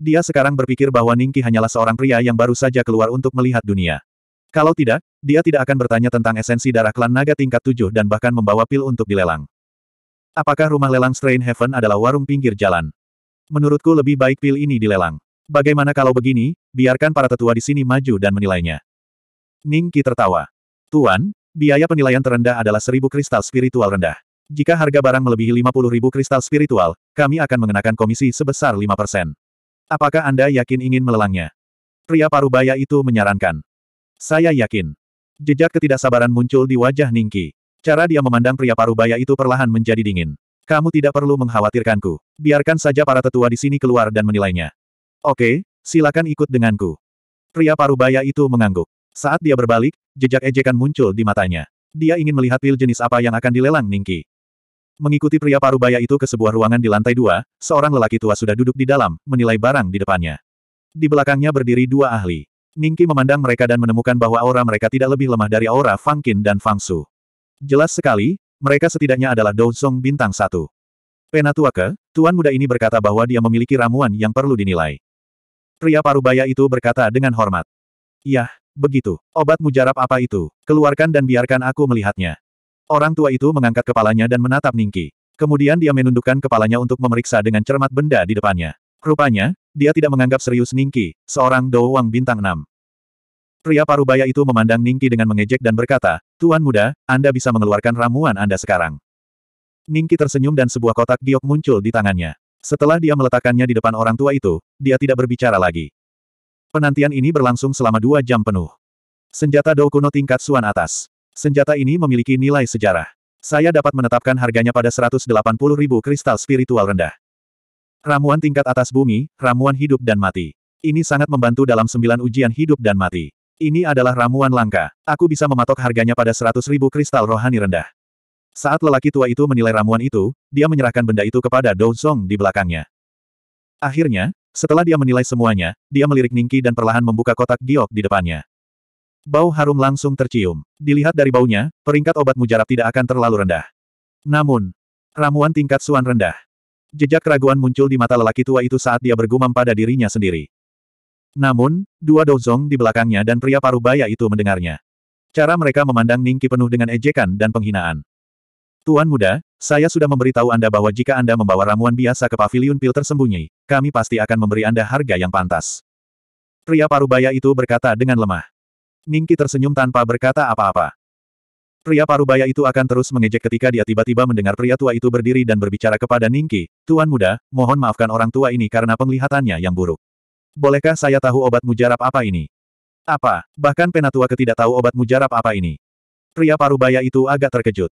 Dia sekarang berpikir bahwa Ningki hanyalah seorang pria yang baru saja keluar untuk melihat dunia. Kalau tidak, dia tidak akan bertanya tentang esensi darah klan naga tingkat tujuh dan bahkan membawa pil untuk dilelang. Apakah rumah lelang Strain Heaven adalah warung pinggir jalan? Menurutku lebih baik pil ini dilelang. Bagaimana kalau begini, biarkan para tetua di sini maju dan menilainya. Ning Qi tertawa. Tuan, biaya penilaian terendah adalah seribu kristal spiritual rendah. Jika harga barang melebihi lima puluh ribu kristal spiritual, kami akan mengenakan komisi sebesar lima persen. Apakah Anda yakin ingin melelangnya? Pria parubaya itu menyarankan. Saya yakin. Jejak ketidaksabaran muncul di wajah Ningki. Cara dia memandang pria parubaya itu perlahan menjadi dingin. Kamu tidak perlu mengkhawatirkanku. Biarkan saja para tetua di sini keluar dan menilainya. Oke, silakan ikut denganku. Pria parubaya itu mengangguk. Saat dia berbalik, jejak ejekan muncul di matanya. Dia ingin melihat pil jenis apa yang akan dilelang Ningki. Mengikuti pria parubaya itu ke sebuah ruangan di lantai dua, seorang lelaki tua sudah duduk di dalam, menilai barang di depannya. Di belakangnya berdiri dua ahli. Ningki memandang mereka dan menemukan bahwa aura mereka tidak lebih lemah dari aura Fang Qin dan Fang Su. Jelas sekali, mereka setidaknya adalah Song bintang satu. Penatua ke, tuan muda ini berkata bahwa dia memiliki ramuan yang perlu dinilai. Pria parubaya itu berkata dengan hormat. Yah, begitu. Obat mujarab apa itu? Keluarkan dan biarkan aku melihatnya. Orang tua itu mengangkat kepalanya dan menatap Ningki. Kemudian dia menundukkan kepalanya untuk memeriksa dengan cermat benda di depannya. Rupanya, dia tidak menganggap serius Ningki, seorang doang bintang 6. Pria parubaya itu memandang Ningki dengan mengejek dan berkata, Tuan muda, Anda bisa mengeluarkan ramuan Anda sekarang. Ningki tersenyum dan sebuah kotak giok muncul di tangannya. Setelah dia meletakkannya di depan orang tua itu, dia tidak berbicara lagi. Penantian ini berlangsung selama dua jam penuh. Senjata Dou kuno tingkat Suan atas. Senjata ini memiliki nilai sejarah. Saya dapat menetapkan harganya pada puluh ribu kristal spiritual rendah. Ramuan tingkat atas bumi, ramuan hidup dan mati. Ini sangat membantu dalam sembilan ujian hidup dan mati. Ini adalah ramuan langka. Aku bisa mematok harganya pada seratus ribu kristal rohani rendah. Saat lelaki tua itu menilai ramuan itu, dia menyerahkan benda itu kepada Dou Zong di belakangnya. Akhirnya, setelah dia menilai semuanya, dia melirik Ningki dan perlahan membuka kotak giok di depannya. Bau harum langsung tercium. Dilihat dari baunya, peringkat obat mujarab tidak akan terlalu rendah. Namun, ramuan tingkat suan rendah. Jejak keraguan muncul di mata lelaki tua itu saat dia bergumam pada dirinya sendiri. Namun, dua dozong di belakangnya dan pria paruh baya itu mendengarnya. Cara mereka memandang Ningki penuh dengan ejekan dan penghinaan. Tuan muda, saya sudah memberitahu Anda bahwa jika Anda membawa ramuan biasa ke pavilion pil tersembunyi, kami pasti akan memberi Anda harga yang pantas. Pria paruh baya itu berkata dengan lemah. Ningki tersenyum tanpa berkata apa-apa. Pria parubaya itu akan terus mengejek ketika dia tiba-tiba mendengar pria tua itu berdiri dan berbicara kepada Ningki, Tuan muda, mohon maafkan orang tua ini karena penglihatannya yang buruk. Bolehkah saya tahu obat mujarab apa ini? Apa, bahkan penatua ketidak tahu obat mujarab apa ini? Pria parubaya itu agak terkejut.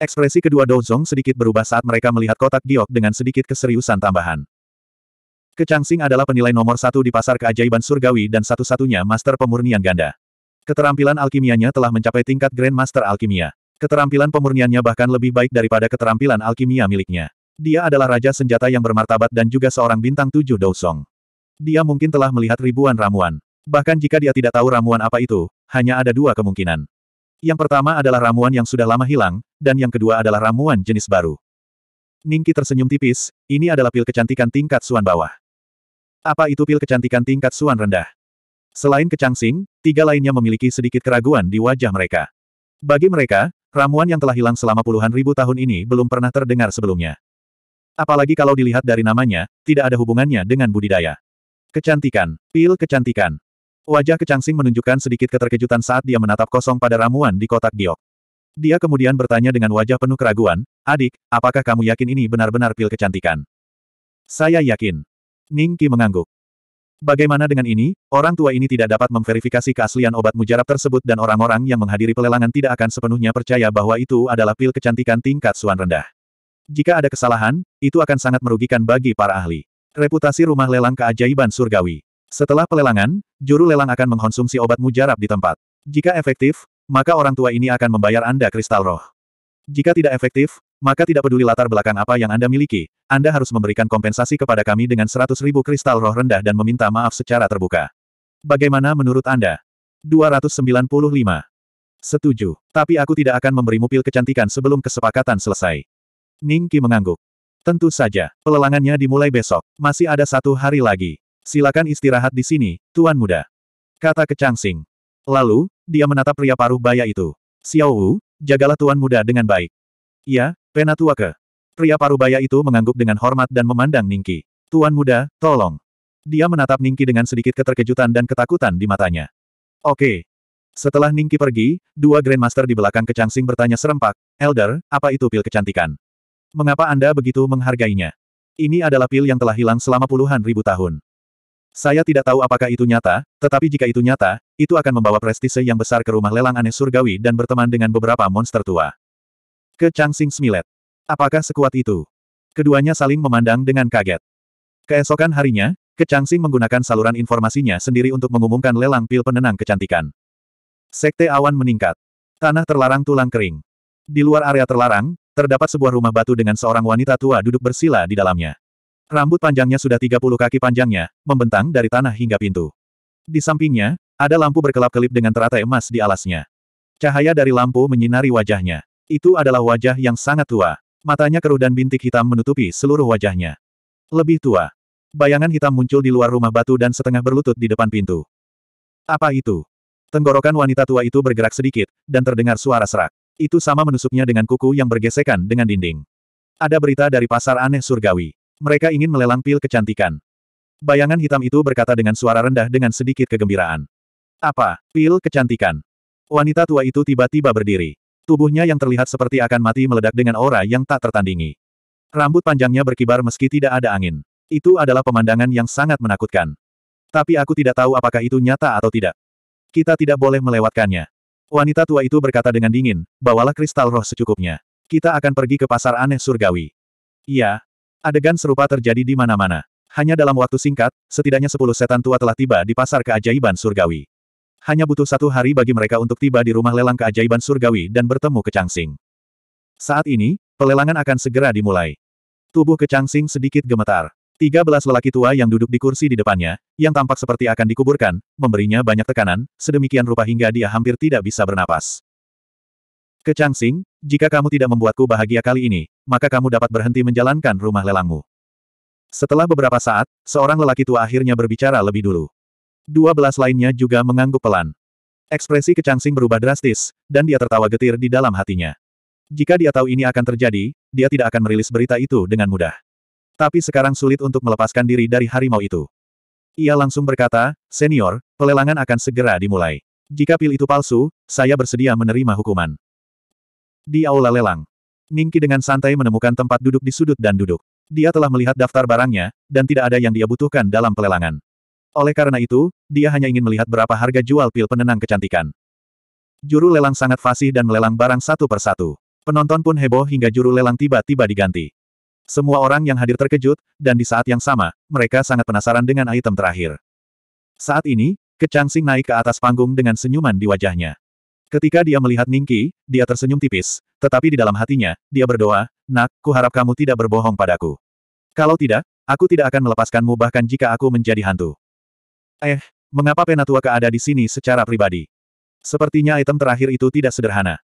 Ekspresi kedua Douzong sedikit berubah saat mereka melihat kotak giok dengan sedikit keseriusan tambahan. Kecangsing adalah penilai nomor satu di pasar keajaiban surgawi dan satu-satunya master pemurnian ganda. Keterampilan alkimianya telah mencapai tingkat Grandmaster Alkimia. Keterampilan pemurniannya bahkan lebih baik daripada keterampilan alkimia miliknya. Dia adalah raja senjata yang bermartabat dan juga seorang bintang tujuh Dousong. Dia mungkin telah melihat ribuan ramuan. Bahkan jika dia tidak tahu ramuan apa itu, hanya ada dua kemungkinan. Yang pertama adalah ramuan yang sudah lama hilang, dan yang kedua adalah ramuan jenis baru. Ningki tersenyum tipis, ini adalah pil kecantikan tingkat suan bawah. Apa itu pil kecantikan tingkat suan rendah? Selain Kecangsing, tiga lainnya memiliki sedikit keraguan di wajah mereka. Bagi mereka, ramuan yang telah hilang selama puluhan ribu tahun ini belum pernah terdengar sebelumnya. Apalagi kalau dilihat dari namanya, tidak ada hubungannya dengan budidaya. Kecantikan, pil kecantikan. Wajah Kecangsing menunjukkan sedikit keterkejutan saat dia menatap kosong pada ramuan di kotak giok. Dia kemudian bertanya dengan wajah penuh keraguan, adik, apakah kamu yakin ini benar-benar pil kecantikan? Saya yakin. Ningki mengangguk. Bagaimana dengan ini, orang tua ini tidak dapat memverifikasi keaslian obat mujarab tersebut dan orang-orang yang menghadiri pelelangan tidak akan sepenuhnya percaya bahwa itu adalah pil kecantikan tingkat suan rendah. Jika ada kesalahan, itu akan sangat merugikan bagi para ahli. Reputasi rumah lelang keajaiban surgawi. Setelah pelelangan, juru lelang akan mengkonsumsi obat mujarab di tempat. Jika efektif, maka orang tua ini akan membayar Anda kristal roh. Jika tidak efektif, maka tidak peduli latar belakang apa yang Anda miliki, Anda harus memberikan kompensasi kepada kami dengan seratus ribu kristal roh rendah dan meminta maaf secara terbuka. Bagaimana menurut Anda? 295. Setuju. Tapi aku tidak akan memberimu pil kecantikan sebelum kesepakatan selesai. Ning Qi mengangguk. Tentu saja, pelelangannya dimulai besok. Masih ada satu hari lagi. Silakan istirahat di sini, Tuan Muda. Kata Kecang Sing. Lalu, dia menatap pria paruh baya itu. Xiao Wu, jagalah Tuan Muda dengan baik. Ya ke. Pria parubaya itu mengangguk dengan hormat dan memandang Ningki. Tuan muda, tolong. Dia menatap Ningki dengan sedikit keterkejutan dan ketakutan di matanya. Oke. Setelah Ningki pergi, dua Grandmaster di belakang kecangsing bertanya serempak, Elder, apa itu pil kecantikan? Mengapa Anda begitu menghargainya? Ini adalah pil yang telah hilang selama puluhan ribu tahun. Saya tidak tahu apakah itu nyata, tetapi jika itu nyata, itu akan membawa prestise yang besar ke rumah lelang aneh surgawi dan berteman dengan beberapa monster tua. Ke Changxing Smilet. Apakah sekuat itu? Keduanya saling memandang dengan kaget. Keesokan harinya, Ke Changxing menggunakan saluran informasinya sendiri untuk mengumumkan lelang pil penenang kecantikan. Sekte awan meningkat. Tanah terlarang tulang kering. Di luar area terlarang, terdapat sebuah rumah batu dengan seorang wanita tua duduk bersila di dalamnya. Rambut panjangnya sudah 30 kaki panjangnya, membentang dari tanah hingga pintu. Di sampingnya, ada lampu berkelap-kelip dengan teratai emas di alasnya. Cahaya dari lampu menyinari wajahnya. Itu adalah wajah yang sangat tua. Matanya keruh dan bintik hitam menutupi seluruh wajahnya. Lebih tua. Bayangan hitam muncul di luar rumah batu dan setengah berlutut di depan pintu. Apa itu? Tenggorokan wanita tua itu bergerak sedikit, dan terdengar suara serak. Itu sama menusuknya dengan kuku yang bergesekan dengan dinding. Ada berita dari pasar aneh surgawi. Mereka ingin melelang pil kecantikan. Bayangan hitam itu berkata dengan suara rendah dengan sedikit kegembiraan. Apa? Pil kecantikan. Wanita tua itu tiba-tiba berdiri. Tubuhnya yang terlihat seperti akan mati meledak dengan aura yang tak tertandingi. Rambut panjangnya berkibar meski tidak ada angin. Itu adalah pemandangan yang sangat menakutkan. Tapi aku tidak tahu apakah itu nyata atau tidak. Kita tidak boleh melewatkannya. Wanita tua itu berkata dengan dingin, bawalah kristal roh secukupnya. Kita akan pergi ke pasar aneh surgawi. Iya. Adegan serupa terjadi di mana-mana. Hanya dalam waktu singkat, setidaknya sepuluh setan tua telah tiba di pasar keajaiban surgawi. Hanya butuh satu hari bagi mereka untuk tiba di rumah lelang keajaiban surgawi dan bertemu Kecangsing. Saat ini, pelelangan akan segera dimulai. Tubuh Kecangsing sedikit gemetar. Tiga belas lelaki tua yang duduk di kursi di depannya, yang tampak seperti akan dikuburkan, memberinya banyak tekanan, sedemikian rupa hingga dia hampir tidak bisa bernapas. Kecangsing, jika kamu tidak membuatku bahagia kali ini, maka kamu dapat berhenti menjalankan rumah lelangmu. Setelah beberapa saat, seorang lelaki tua akhirnya berbicara lebih dulu. Dua belas lainnya juga mengangguk pelan. Ekspresi kecangsing berubah drastis, dan dia tertawa getir di dalam hatinya. Jika dia tahu ini akan terjadi, dia tidak akan merilis berita itu dengan mudah. Tapi sekarang sulit untuk melepaskan diri dari harimau itu. Ia langsung berkata, Senior, pelelangan akan segera dimulai. Jika pil itu palsu, saya bersedia menerima hukuman. Di aula lelang, Ningki dengan santai menemukan tempat duduk di sudut dan duduk. Dia telah melihat daftar barangnya, dan tidak ada yang dia butuhkan dalam pelelangan. Oleh karena itu, dia hanya ingin melihat berapa harga jual pil penenang kecantikan. Juru lelang sangat fasih dan melelang barang satu persatu. Penonton pun heboh hingga juru lelang tiba-tiba diganti. Semua orang yang hadir terkejut, dan di saat yang sama, mereka sangat penasaran dengan item terakhir. Saat ini, Kecangsing naik ke atas panggung dengan senyuman di wajahnya. Ketika dia melihat Ningki, dia tersenyum tipis, tetapi di dalam hatinya, dia berdoa, Nak, kuharap kamu tidak berbohong padaku. Kalau tidak, aku tidak akan melepaskanmu bahkan jika aku menjadi hantu. Eh, mengapa Penatua ada di sini secara pribadi? Sepertinya item terakhir itu tidak sederhana.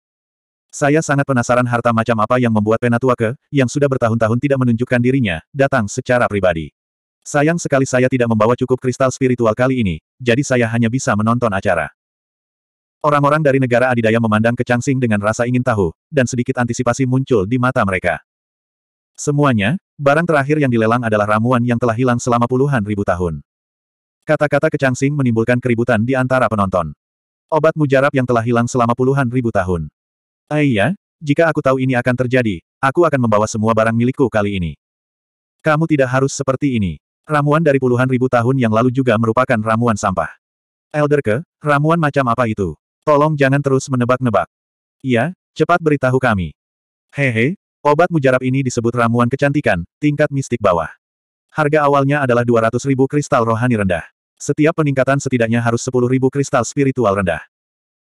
Saya sangat penasaran harta macam apa yang membuat Penatua ke, yang sudah bertahun-tahun tidak menunjukkan dirinya, datang secara pribadi. Sayang sekali saya tidak membawa cukup kristal spiritual kali ini, jadi saya hanya bisa menonton acara. Orang-orang dari negara adidaya memandang ke Changsing dengan rasa ingin tahu, dan sedikit antisipasi muncul di mata mereka. Semuanya, barang terakhir yang dilelang adalah ramuan yang telah hilang selama puluhan ribu tahun. Kata-kata kecangsing menimbulkan keributan di antara penonton. Obat mujarab yang telah hilang selama puluhan ribu tahun. Aiyah, eh jika aku tahu ini akan terjadi, aku akan membawa semua barang milikku kali ini. Kamu tidak harus seperti ini. Ramuan dari puluhan ribu tahun yang lalu juga merupakan ramuan sampah. Elder ke, ramuan macam apa itu? Tolong jangan terus menebak-nebak. Iya, cepat beritahu kami. Hehe, obat mujarab ini disebut ramuan kecantikan, tingkat mistik bawah. Harga awalnya adalah ribu kristal rohani rendah. Setiap peningkatan setidaknya harus ribu kristal spiritual rendah.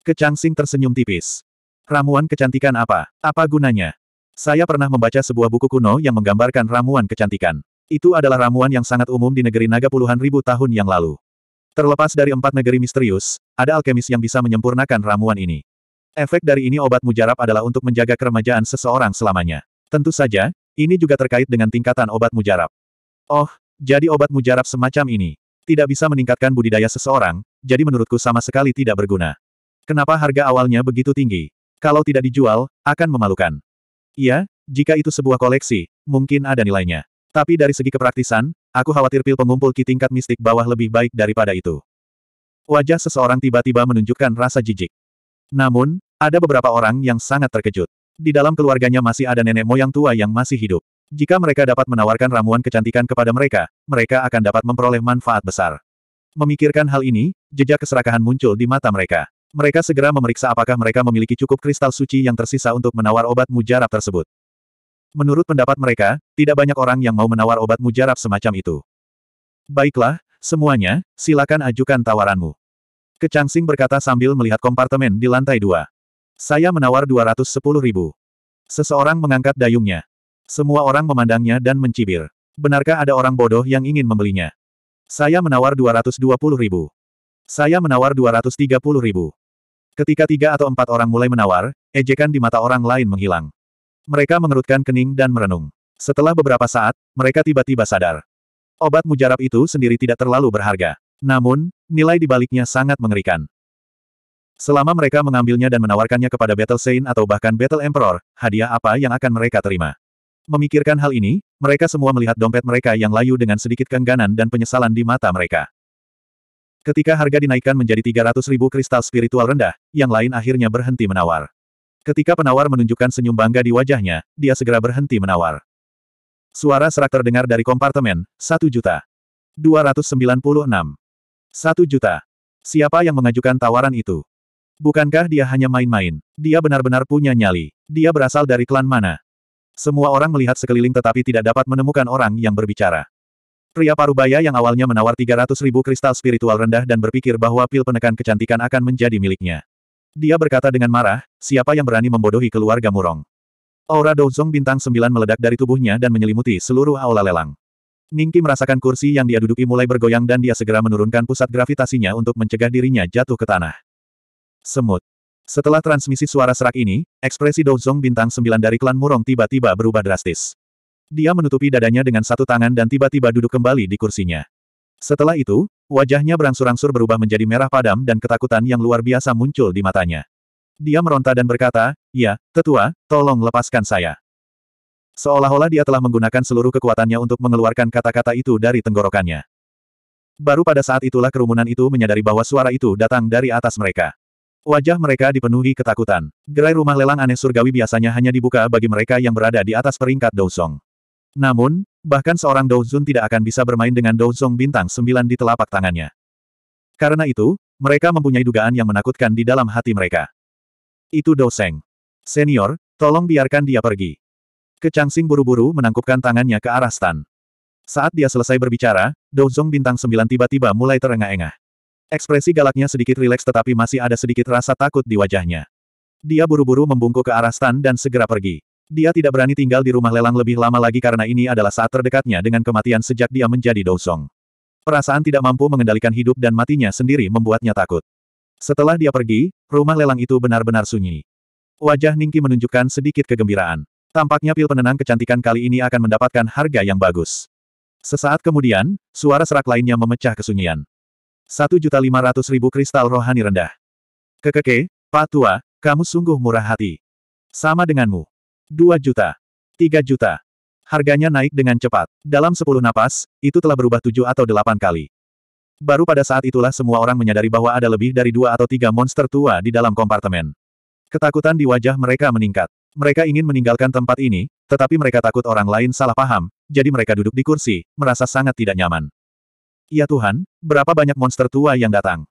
Kecangsing tersenyum tipis. Ramuan kecantikan apa? Apa gunanya? Saya pernah membaca sebuah buku kuno yang menggambarkan ramuan kecantikan. Itu adalah ramuan yang sangat umum di negeri naga puluhan ribu tahun yang lalu. Terlepas dari empat negeri misterius, ada alkemis yang bisa menyempurnakan ramuan ini. Efek dari ini obat mujarab adalah untuk menjaga keremajaan seseorang selamanya. Tentu saja, ini juga terkait dengan tingkatan obat mujarab. Oh, jadi obat mujarab semacam ini. Tidak bisa meningkatkan budidaya seseorang, jadi menurutku sama sekali tidak berguna. Kenapa harga awalnya begitu tinggi? Kalau tidak dijual, akan memalukan. Iya, jika itu sebuah koleksi, mungkin ada nilainya. Tapi dari segi kepraktisan, aku khawatir pil pengumpul ki tingkat mistik bawah lebih baik daripada itu. Wajah seseorang tiba-tiba menunjukkan rasa jijik. Namun, ada beberapa orang yang sangat terkejut. Di dalam keluarganya masih ada nenek moyang tua yang masih hidup. Jika mereka dapat menawarkan ramuan kecantikan kepada mereka, mereka akan dapat memperoleh manfaat besar. Memikirkan hal ini, jejak keserakahan muncul di mata mereka. Mereka segera memeriksa apakah mereka memiliki cukup kristal suci yang tersisa untuk menawar obat mujarab tersebut. Menurut pendapat mereka, tidak banyak orang yang mau menawar obat mujarab semacam itu. Baiklah, semuanya, silakan ajukan tawaranmu. Kecangsing berkata sambil melihat kompartemen di lantai dua. Saya menawar 210 ribu. Seseorang mengangkat dayungnya. Semua orang memandangnya dan mencibir. Benarkah ada orang bodoh yang ingin membelinya? Saya menawar 220 ribu. Saya menawar 230 ribu. Ketika tiga atau empat orang mulai menawar, ejekan di mata orang lain menghilang. Mereka mengerutkan kening dan merenung. Setelah beberapa saat, mereka tiba-tiba sadar. Obat mujarab itu sendiri tidak terlalu berharga. Namun, nilai dibaliknya sangat mengerikan. Selama mereka mengambilnya dan menawarkannya kepada Battle Saint atau bahkan Battle Emperor, hadiah apa yang akan mereka terima? Memikirkan hal ini, mereka semua melihat dompet mereka yang layu dengan sedikit keengganan dan penyesalan di mata mereka. Ketika harga dinaikkan menjadi 300 ribu kristal spiritual rendah, yang lain akhirnya berhenti menawar. Ketika penawar menunjukkan senyum bangga di wajahnya, dia segera berhenti menawar. Suara serak terdengar dari kompartemen, 1 juta. 296. 1 juta. Siapa yang mengajukan tawaran itu? Bukankah dia hanya main-main? Dia benar-benar punya nyali. Dia berasal dari klan mana? Semua orang melihat sekeliling tetapi tidak dapat menemukan orang yang berbicara. Pria parubaya yang awalnya menawar 300 ribu kristal spiritual rendah dan berpikir bahwa pil penekan kecantikan akan menjadi miliknya. Dia berkata dengan marah, siapa yang berani membodohi keluarga Murong? Aura Douzong bintang sembilan meledak dari tubuhnya dan menyelimuti seluruh aula lelang. Ningki merasakan kursi yang dia duduki mulai bergoyang dan dia segera menurunkan pusat gravitasinya untuk mencegah dirinya jatuh ke tanah. Semut. Setelah transmisi suara serak ini, ekspresi Douzong bintang sembilan dari klan Murong tiba-tiba berubah drastis. Dia menutupi dadanya dengan satu tangan dan tiba-tiba duduk kembali di kursinya. Setelah itu, wajahnya berangsur-angsur berubah menjadi merah padam dan ketakutan yang luar biasa muncul di matanya. Dia meronta dan berkata, Ya, tetua, tolong lepaskan saya. Seolah-olah dia telah menggunakan seluruh kekuatannya untuk mengeluarkan kata-kata itu dari tenggorokannya. Baru pada saat itulah kerumunan itu menyadari bahwa suara itu datang dari atas mereka. Wajah mereka dipenuhi ketakutan. Gerai rumah lelang aneh surgawi biasanya hanya dibuka bagi mereka yang berada di atas peringkat Douzong. Namun, bahkan seorang Douzun tidak akan bisa bermain dengan Douzong bintang sembilan di telapak tangannya. Karena itu, mereka mempunyai dugaan yang menakutkan di dalam hati mereka. Itu Douzeng. Senior, tolong biarkan dia pergi. Kecangsing buru-buru menangkupkan tangannya ke arah Stan. Saat dia selesai berbicara, Douzong bintang sembilan tiba-tiba mulai terengah-engah. Ekspresi galaknya sedikit rileks tetapi masih ada sedikit rasa takut di wajahnya. Dia buru-buru membungkuk ke arah Stan dan segera pergi. Dia tidak berani tinggal di rumah lelang lebih lama lagi karena ini adalah saat terdekatnya dengan kematian sejak dia menjadi dosong. Perasaan tidak mampu mengendalikan hidup dan matinya sendiri membuatnya takut. Setelah dia pergi, rumah lelang itu benar-benar sunyi. Wajah Ningki menunjukkan sedikit kegembiraan. Tampaknya pil penenang kecantikan kali ini akan mendapatkan harga yang bagus. Sesaat kemudian, suara serak lainnya memecah kesunyian. 1.500.000 kristal rohani rendah. Kekeke, Pak Tua, kamu sungguh murah hati. Sama denganmu. 2 juta. 3 juta. Harganya naik dengan cepat. Dalam 10 napas, itu telah berubah 7 atau 8 kali. Baru pada saat itulah semua orang menyadari bahwa ada lebih dari dua atau tiga monster tua di dalam kompartemen. Ketakutan di wajah mereka meningkat. Mereka ingin meninggalkan tempat ini, tetapi mereka takut orang lain salah paham, jadi mereka duduk di kursi, merasa sangat tidak nyaman. Ya Tuhan, berapa banyak monster tua yang datang.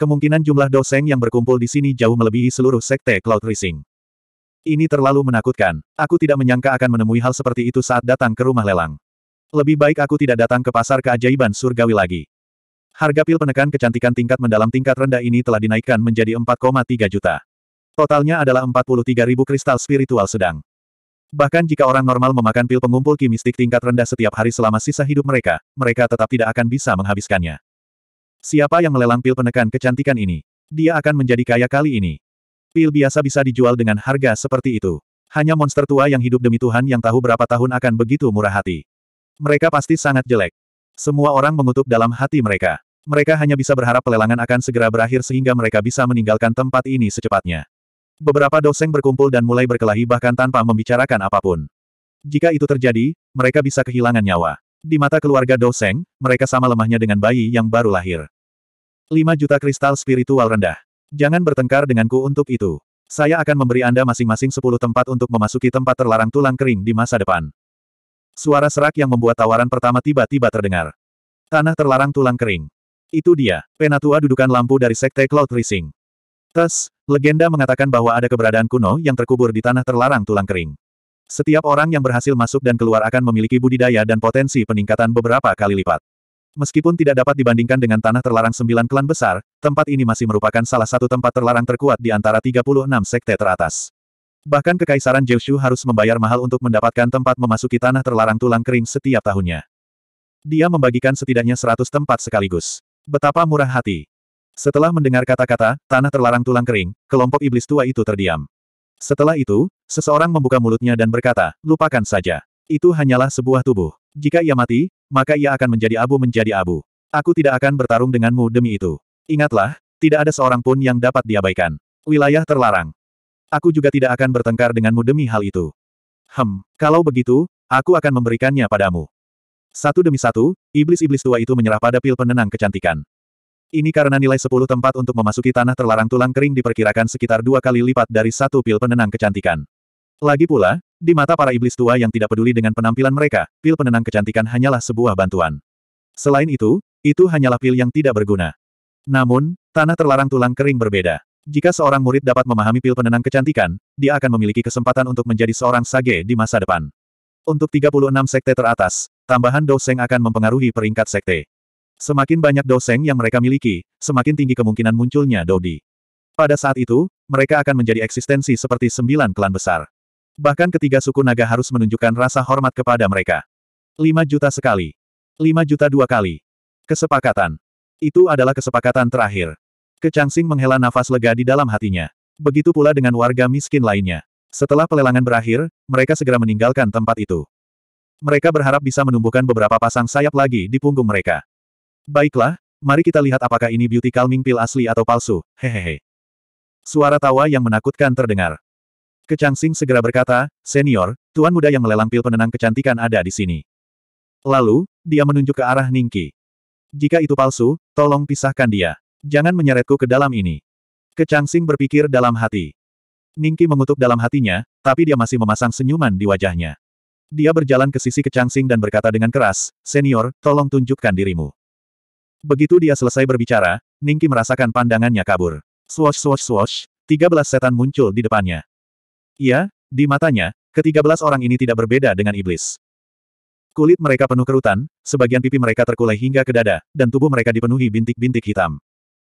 Kemungkinan jumlah doseng yang berkumpul di sini jauh melebihi seluruh sekte Cloud Rising. Ini terlalu menakutkan. Aku tidak menyangka akan menemui hal seperti itu saat datang ke rumah lelang. Lebih baik aku tidak datang ke pasar keajaiban surgawi lagi. Harga pil penekan kecantikan tingkat mendalam tingkat rendah ini telah dinaikkan menjadi 4,3 juta. Totalnya adalah ribu kristal spiritual sedang. Bahkan jika orang normal memakan pil pengumpul ki mistik tingkat rendah setiap hari selama sisa hidup mereka, mereka tetap tidak akan bisa menghabiskannya. Siapa yang melelang pil penekan kecantikan ini? Dia akan menjadi kaya kali ini. Pil biasa bisa dijual dengan harga seperti itu. Hanya monster tua yang hidup demi Tuhan yang tahu berapa tahun akan begitu murah hati. Mereka pasti sangat jelek. Semua orang mengutuk dalam hati mereka. Mereka hanya bisa berharap pelelangan akan segera berakhir sehingga mereka bisa meninggalkan tempat ini secepatnya. Beberapa doseng berkumpul dan mulai berkelahi bahkan tanpa membicarakan apapun. Jika itu terjadi, mereka bisa kehilangan nyawa. Di mata keluarga doseng, mereka sama lemahnya dengan bayi yang baru lahir. 5 juta kristal spiritual rendah. Jangan bertengkar denganku untuk itu. Saya akan memberi Anda masing-masing 10 tempat untuk memasuki tempat terlarang tulang kering di masa depan. Suara serak yang membuat tawaran pertama tiba-tiba terdengar. Tanah terlarang tulang kering. Itu dia, penatua dudukan lampu dari Sekte Cloud Rising. Tes, legenda mengatakan bahwa ada keberadaan kuno yang terkubur di tanah terlarang tulang kering. Setiap orang yang berhasil masuk dan keluar akan memiliki budidaya dan potensi peningkatan beberapa kali lipat. Meskipun tidak dapat dibandingkan dengan tanah terlarang sembilan klan besar, tempat ini masih merupakan salah satu tempat terlarang terkuat di antara 36 sekte teratas. Bahkan Kekaisaran Jeushu harus membayar mahal untuk mendapatkan tempat memasuki tanah terlarang tulang kering setiap tahunnya. Dia membagikan setidaknya 100 tempat sekaligus. Betapa murah hati. Setelah mendengar kata-kata, tanah terlarang tulang kering, kelompok iblis tua itu terdiam. Setelah itu, seseorang membuka mulutnya dan berkata, lupakan saja. Itu hanyalah sebuah tubuh. Jika ia mati, maka ia akan menjadi abu menjadi abu. Aku tidak akan bertarung denganmu demi itu. Ingatlah, tidak ada seorang pun yang dapat diabaikan. Wilayah terlarang. Aku juga tidak akan bertengkar denganmu demi hal itu. Hem, kalau begitu, aku akan memberikannya padamu. Satu demi satu, iblis-iblis tua itu menyerah pada pil penenang kecantikan. Ini karena nilai 10 tempat untuk memasuki tanah terlarang tulang kering diperkirakan sekitar dua kali lipat dari satu pil penenang kecantikan. Lagi pula, di mata para iblis tua yang tidak peduli dengan penampilan mereka, pil penenang kecantikan hanyalah sebuah bantuan. Selain itu, itu hanyalah pil yang tidak berguna. Namun, tanah terlarang tulang kering berbeda. Jika seorang murid dapat memahami pil penenang kecantikan, dia akan memiliki kesempatan untuk menjadi seorang sage di masa depan. Untuk 36 sekte teratas, tambahan doseng akan mempengaruhi peringkat sekte. Semakin banyak doseng yang mereka miliki, semakin tinggi kemungkinan munculnya Dodi. Pada saat itu, mereka akan menjadi eksistensi seperti sembilan klan besar. Bahkan ketiga suku naga harus menunjukkan rasa hormat kepada mereka. Lima juta sekali. lima juta dua kali. Kesepakatan. Itu adalah kesepakatan terakhir. Kecangsing menghela nafas lega di dalam hatinya. Begitu pula dengan warga miskin lainnya. Setelah pelelangan berakhir, mereka segera meninggalkan tempat itu. Mereka berharap bisa menumbuhkan beberapa pasang sayap lagi di punggung mereka. Baiklah, mari kita lihat apakah ini beauty calming pil asli atau palsu, hehehe. Suara tawa yang menakutkan terdengar. Kecangsing segera berkata, senior, tuan muda yang melelang pil penenang kecantikan ada di sini. Lalu, dia menunjuk ke arah Ningki. Jika itu palsu, tolong pisahkan dia. Jangan menyeretku ke dalam ini. Kecangsing berpikir dalam hati. Ningki mengutuk dalam hatinya, tapi dia masih memasang senyuman di wajahnya. Dia berjalan ke sisi Kecangsing dan berkata dengan keras, Senior, tolong tunjukkan dirimu. Begitu dia selesai berbicara, Ningki merasakan pandangannya kabur. Swosh swosh swosh, belas setan muncul di depannya. Iya, di matanya, ketiga belas orang ini tidak berbeda dengan iblis. Kulit mereka penuh kerutan, sebagian pipi mereka terkulai hingga ke dada, dan tubuh mereka dipenuhi bintik-bintik hitam.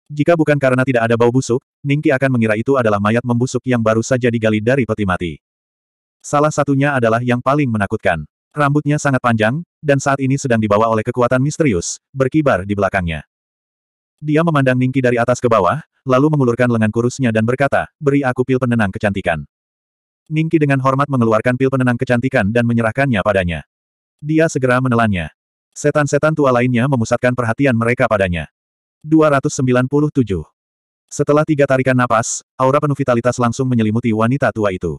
Jika bukan karena tidak ada bau busuk, Ningki akan mengira itu adalah mayat membusuk yang baru saja digali dari peti mati. Salah satunya adalah yang paling menakutkan. Rambutnya sangat panjang, dan saat ini sedang dibawa oleh kekuatan misterius, berkibar di belakangnya. Dia memandang Ningki dari atas ke bawah, lalu mengulurkan lengan kurusnya dan berkata, beri aku pil penenang kecantikan. Ningki dengan hormat mengeluarkan pil penenang kecantikan dan menyerahkannya padanya. Dia segera menelannya. Setan-setan tua lainnya memusatkan perhatian mereka padanya. 297. Setelah tiga tarikan napas, aura penuh vitalitas langsung menyelimuti wanita tua itu.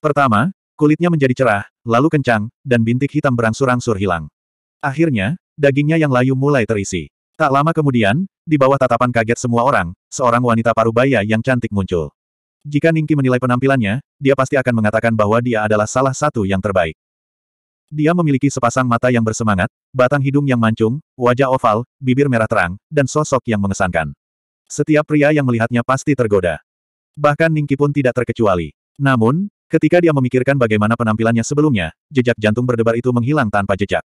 Pertama, Kulitnya menjadi cerah, lalu kencang, dan bintik hitam berangsur-angsur hilang. Akhirnya, dagingnya yang layu mulai terisi. Tak lama kemudian, di bawah tatapan kaget semua orang, seorang wanita parubaya yang cantik muncul. Jika Ningki menilai penampilannya, dia pasti akan mengatakan bahwa dia adalah salah satu yang terbaik. Dia memiliki sepasang mata yang bersemangat, batang hidung yang mancung, wajah oval, bibir merah terang, dan sosok yang mengesankan. Setiap pria yang melihatnya pasti tergoda. Bahkan Ningki pun tidak terkecuali. Namun, Ketika dia memikirkan bagaimana penampilannya sebelumnya, jejak jantung berdebar itu menghilang tanpa jejak.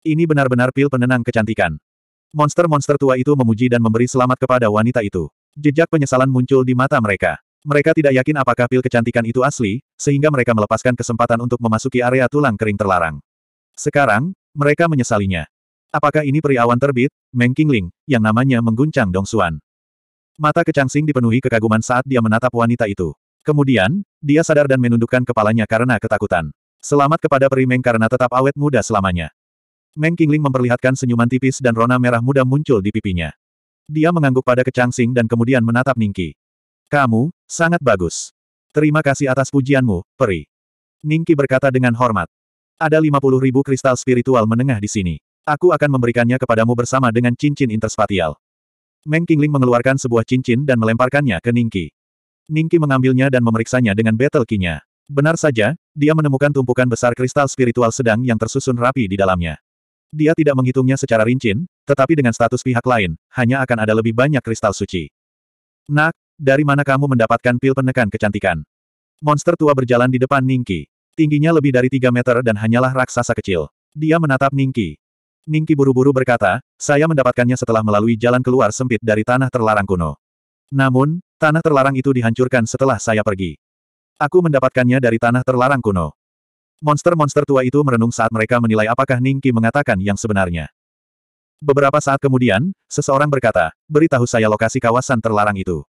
Ini benar-benar pil penenang kecantikan. Monster-monster tua itu memuji dan memberi selamat kepada wanita itu. Jejak penyesalan muncul di mata mereka. Mereka tidak yakin apakah pil kecantikan itu asli, sehingga mereka melepaskan kesempatan untuk memasuki area tulang kering terlarang. Sekarang, mereka menyesalinya. Apakah ini peri awan terbit, Meng Qingling, yang namanya mengguncang Dong Xuan? Mata kecangsing dipenuhi kekaguman saat dia menatap wanita itu. Kemudian, dia sadar dan menundukkan kepalanya karena ketakutan. Selamat kepada peri Meng karena tetap awet muda selamanya. Meng Qingling memperlihatkan senyuman tipis dan rona merah muda muncul di pipinya. Dia mengangguk pada Kecangsing dan kemudian menatap Ningki. Kamu, sangat bagus. Terima kasih atas pujianmu, peri. Ningki berkata dengan hormat. Ada 50 ribu kristal spiritual menengah di sini. Aku akan memberikannya kepadamu bersama dengan cincin interspatial. Meng Qingling mengeluarkan sebuah cincin dan melemparkannya ke Ningki. Ningki mengambilnya dan memeriksanya dengan battle key-nya. Benar saja, dia menemukan tumpukan besar kristal spiritual sedang yang tersusun rapi di dalamnya. Dia tidak menghitungnya secara rinci, tetapi dengan status pihak lain, hanya akan ada lebih banyak kristal suci. Nak, dari mana kamu mendapatkan pil penekan kecantikan? Monster tua berjalan di depan Ningki. Tingginya lebih dari 3 meter dan hanyalah raksasa kecil. Dia menatap Ningki. Ningki buru-buru berkata, saya mendapatkannya setelah melalui jalan keluar sempit dari tanah terlarang kuno. Namun, tanah terlarang itu dihancurkan setelah saya pergi. Aku mendapatkannya dari tanah terlarang kuno. Monster-monster tua itu merenung saat mereka menilai apakah Ningki mengatakan yang sebenarnya. Beberapa saat kemudian, seseorang berkata, beritahu saya lokasi kawasan terlarang itu.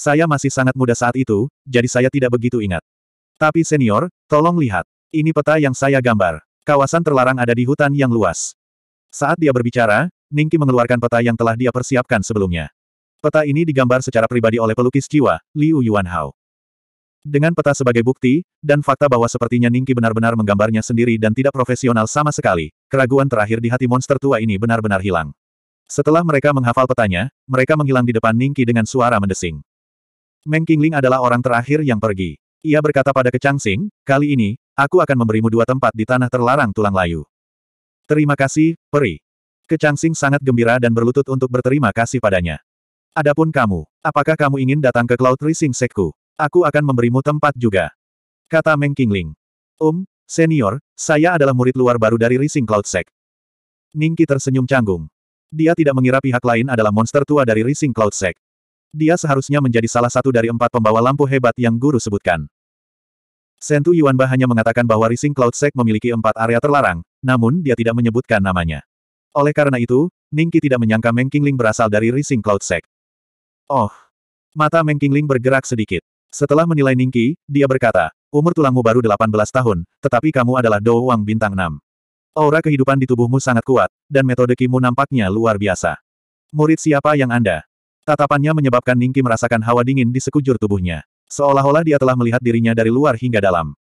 Saya masih sangat muda saat itu, jadi saya tidak begitu ingat. Tapi senior, tolong lihat. Ini peta yang saya gambar. Kawasan terlarang ada di hutan yang luas. Saat dia berbicara, Ningki mengeluarkan peta yang telah dia persiapkan sebelumnya. Peta ini digambar secara pribadi oleh pelukis jiwa, Liu Yuanhao. Dengan peta sebagai bukti, dan fakta bahwa sepertinya Ningki benar-benar menggambarnya sendiri dan tidak profesional sama sekali, keraguan terakhir di hati monster tua ini benar-benar hilang. Setelah mereka menghafal petanya, mereka menghilang di depan Ningki dengan suara mendesing. Meng Qingling adalah orang terakhir yang pergi. Ia berkata pada Kecangsing, kali ini, aku akan memberimu dua tempat di tanah terlarang tulang layu. Terima kasih, peri. Kecangsing sangat gembira dan berlutut untuk berterima kasih padanya. Adapun kamu, apakah kamu ingin datang ke Cloud Rising Sekku? Aku akan memberimu tempat juga. Kata Meng Qingling. Um, senior, saya adalah murid luar baru dari Rising Cloud Sek. Ningki tersenyum canggung. Dia tidak mengira pihak lain adalah monster tua dari Rising Cloud Sek. Dia seharusnya menjadi salah satu dari empat pembawa lampu hebat yang guru sebutkan. Sentu Yuanba hanya mengatakan bahwa Rising Cloud Sek memiliki empat area terlarang, namun dia tidak menyebutkan namanya. Oleh karena itu, Ningki tidak menyangka Meng Qingling berasal dari Rising Cloud Sek. Oh. Mata Meng bergerak sedikit. Setelah menilai Ningki, dia berkata, umur tulangmu baru 18 tahun, tetapi kamu adalah Dou Wang Bintang 6. Aura kehidupan di tubuhmu sangat kuat, dan metode kimu nampaknya luar biasa. Murid siapa yang Anda? Tatapannya menyebabkan Ningki merasakan hawa dingin di sekujur tubuhnya. Seolah-olah dia telah melihat dirinya dari luar hingga dalam.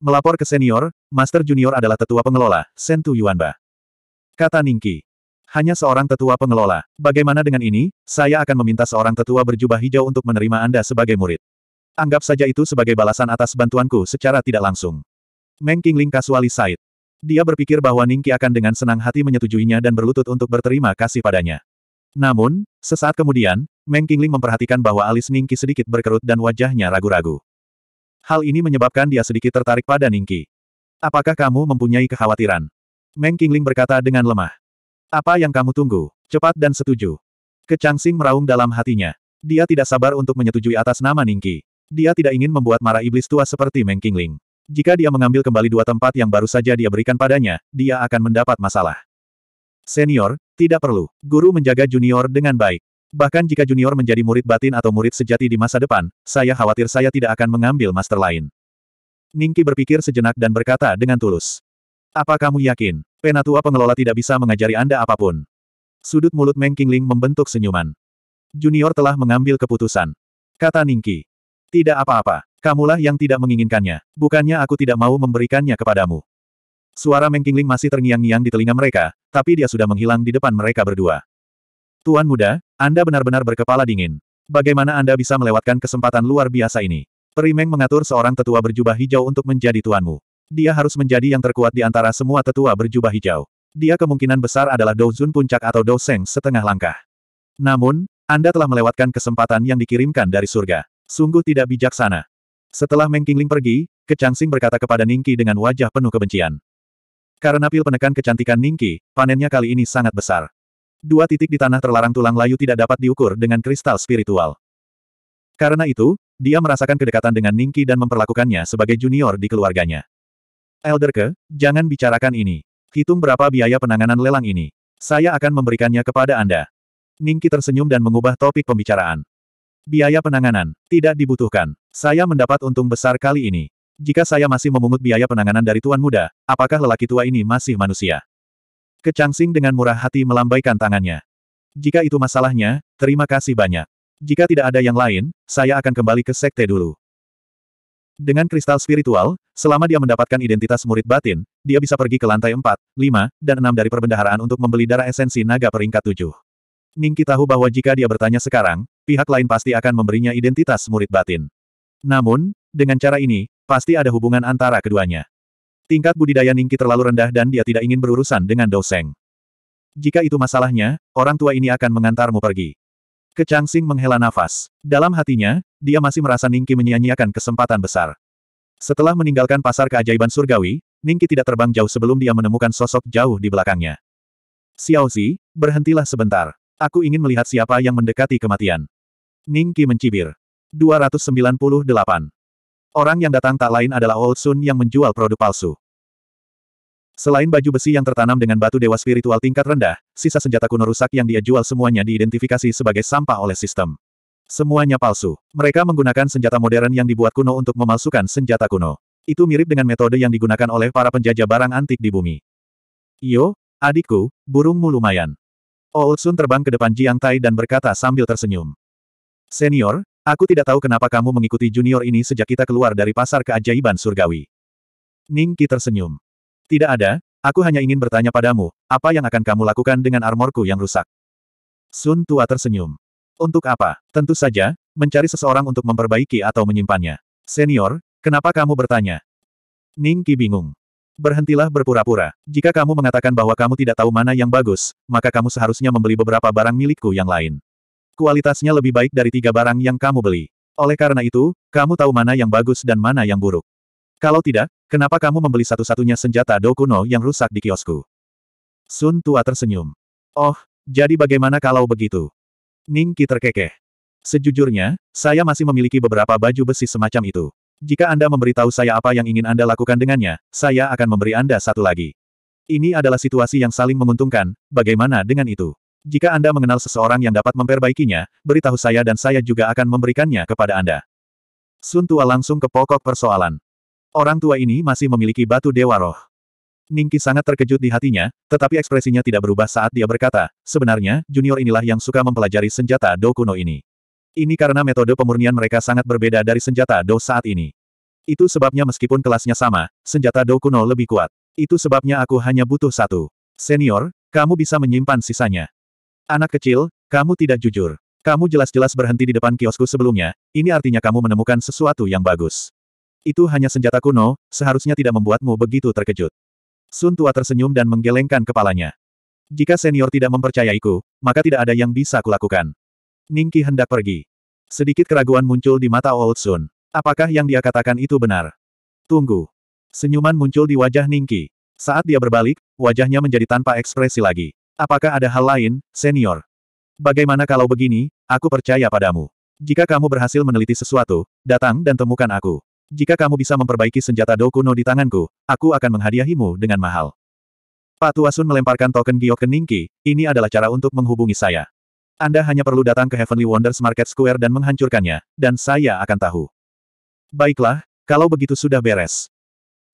Melapor ke senior, Master Junior adalah tetua pengelola, Sentu Yuanba. Kata Ningki. Hanya seorang tetua pengelola. Bagaimana dengan ini? Saya akan meminta seorang tetua berjubah hijau untuk menerima Anda sebagai murid. Anggap saja itu sebagai balasan atas bantuanku secara tidak langsung. Meng Ling kasuali Said. Dia berpikir bahwa Ningki akan dengan senang hati menyetujuinya dan berlutut untuk berterima kasih padanya. Namun, sesaat kemudian, Meng Ling memperhatikan bahwa alis Ningki sedikit berkerut dan wajahnya ragu-ragu. Hal ini menyebabkan dia sedikit tertarik pada Ningki. Apakah kamu mempunyai kekhawatiran? Meng Ling berkata dengan lemah. Apa yang kamu tunggu? Cepat dan setuju. Kecangsing meraung dalam hatinya. Dia tidak sabar untuk menyetujui atas nama Ningki. Dia tidak ingin membuat marah iblis tua seperti Meng Qingling. Jika dia mengambil kembali dua tempat yang baru saja dia berikan padanya, dia akan mendapat masalah. Senior, tidak perlu. Guru menjaga junior dengan baik. Bahkan jika junior menjadi murid batin atau murid sejati di masa depan, saya khawatir saya tidak akan mengambil master lain. Ningki berpikir sejenak dan berkata dengan tulus. Apa kamu yakin? Penatua pengelola tidak bisa mengajari Anda apapun. Sudut mulut Meng Qingling membentuk senyuman. Junior telah mengambil keputusan. Kata Ningki. Tidak apa-apa. Kamulah yang tidak menginginkannya. Bukannya aku tidak mau memberikannya kepadamu. Suara Meng Qingling masih terngiang-ngiang di telinga mereka, tapi dia sudah menghilang di depan mereka berdua. Tuan muda, Anda benar-benar berkepala dingin. Bagaimana Anda bisa melewatkan kesempatan luar biasa ini? Perimeng mengatur seorang tetua berjubah hijau untuk menjadi tuanmu. Dia harus menjadi yang terkuat di antara semua tetua berjubah hijau. Dia kemungkinan besar adalah Douzun puncak atau Douseng setengah langkah. Namun, Anda telah melewatkan kesempatan yang dikirimkan dari surga. Sungguh tidak bijaksana. Setelah Meng Qingling pergi, Kecangsing berkata kepada Ningki dengan wajah penuh kebencian. Karena pil penekan kecantikan Ningki, panennya kali ini sangat besar. Dua titik di tanah terlarang tulang layu tidak dapat diukur dengan kristal spiritual. Karena itu, dia merasakan kedekatan dengan Ningki dan memperlakukannya sebagai junior di keluarganya. Elder ke, jangan bicarakan ini. Hitung berapa biaya penanganan lelang ini. Saya akan memberikannya kepada Anda. Ningki tersenyum dan mengubah topik pembicaraan. Biaya penanganan, tidak dibutuhkan. Saya mendapat untung besar kali ini. Jika saya masih memungut biaya penanganan dari Tuan Muda, apakah lelaki tua ini masih manusia? Kecangsing dengan murah hati melambaikan tangannya. Jika itu masalahnya, terima kasih banyak. Jika tidak ada yang lain, saya akan kembali ke sekte dulu. Dengan kristal spiritual, selama dia mendapatkan identitas murid batin, dia bisa pergi ke lantai 4, 5, dan 6 dari perbendaharaan untuk membeli darah esensi naga peringkat 7. Ningki tahu bahwa jika dia bertanya sekarang, pihak lain pasti akan memberinya identitas murid batin. Namun, dengan cara ini, pasti ada hubungan antara keduanya. Tingkat budidaya Ningki terlalu rendah dan dia tidak ingin berurusan dengan Doseng. Jika itu masalahnya, orang tua ini akan mengantarmu pergi. Kecangsing menghela nafas. Dalam hatinya, dia masih merasa Ningki menyia-nyiakan kesempatan besar. Setelah meninggalkan pasar keajaiban surgawi, Ningki tidak terbang jauh sebelum dia menemukan sosok jauh di belakangnya. Xiaozi, berhentilah sebentar. Aku ingin melihat siapa yang mendekati kematian. Ningki mencibir. 298. Orang yang datang tak lain adalah Old Sun yang menjual produk palsu. Selain baju besi yang tertanam dengan batu dewa spiritual tingkat rendah, sisa senjata kuno rusak yang dia jual semuanya diidentifikasi sebagai sampah oleh sistem. Semuanya palsu. Mereka menggunakan senjata modern yang dibuat kuno untuk memalsukan senjata kuno. Itu mirip dengan metode yang digunakan oleh para penjajah barang antik di bumi. Yo, adikku, burungmu lumayan. Oh, Sun terbang ke depan Jiang Tai dan berkata sambil tersenyum. Senior, aku tidak tahu kenapa kamu mengikuti junior ini sejak kita keluar dari pasar keajaiban surgawi. Ning Qi tersenyum. Tidak ada, aku hanya ingin bertanya padamu, apa yang akan kamu lakukan dengan armorku yang rusak? Sun Tua tersenyum. Untuk apa? Tentu saja, mencari seseorang untuk memperbaiki atau menyimpannya. Senior, kenapa kamu bertanya? Ning Qi bingung. Berhentilah berpura-pura. Jika kamu mengatakan bahwa kamu tidak tahu mana yang bagus, maka kamu seharusnya membeli beberapa barang milikku yang lain. Kualitasnya lebih baik dari tiga barang yang kamu beli. Oleh karena itu, kamu tahu mana yang bagus dan mana yang buruk. Kalau tidak, kenapa kamu membeli satu-satunya senjata do kuno yang rusak di kiosku? Sun Tua tersenyum. Oh, jadi bagaimana kalau begitu? Ning Qi terkekeh. Sejujurnya, saya masih memiliki beberapa baju besi semacam itu. Jika Anda memberitahu saya apa yang ingin Anda lakukan dengannya, saya akan memberi Anda satu lagi. Ini adalah situasi yang saling menguntungkan, bagaimana dengan itu? Jika Anda mengenal seseorang yang dapat memperbaikinya, beritahu saya dan saya juga akan memberikannya kepada Anda. Sun Tua langsung ke pokok persoalan. Orang tua ini masih memiliki batu dewa roh. Ningki sangat terkejut di hatinya, tetapi ekspresinya tidak berubah saat dia berkata, sebenarnya, junior inilah yang suka mempelajari senjata Do kuno ini. Ini karena metode pemurnian mereka sangat berbeda dari senjata Do saat ini. Itu sebabnya meskipun kelasnya sama, senjata Do kuno lebih kuat. Itu sebabnya aku hanya butuh satu. Senior, kamu bisa menyimpan sisanya. Anak kecil, kamu tidak jujur. Kamu jelas-jelas berhenti di depan kiosku sebelumnya, ini artinya kamu menemukan sesuatu yang bagus. Itu hanya senjata kuno, seharusnya tidak membuatmu begitu terkejut. Sun Tua tersenyum dan menggelengkan kepalanya. Jika senior tidak mempercayaiku, maka tidak ada yang bisa kulakukan. Ningki hendak pergi. Sedikit keraguan muncul di mata Old Sun. Apakah yang dia katakan itu benar? Tunggu. Senyuman muncul di wajah Ningki. Saat dia berbalik, wajahnya menjadi tanpa ekspresi lagi. Apakah ada hal lain, senior? Bagaimana kalau begini, aku percaya padamu. Jika kamu berhasil meneliti sesuatu, datang dan temukan aku. Jika kamu bisa memperbaiki senjata Dokuno di tanganku, aku akan menghadiahimu dengan mahal. Pak Tuasun melemparkan token giok ke Ningki, ini adalah cara untuk menghubungi saya. Anda hanya perlu datang ke Heavenly Wonders Market Square dan menghancurkannya, dan saya akan tahu. Baiklah, kalau begitu sudah beres.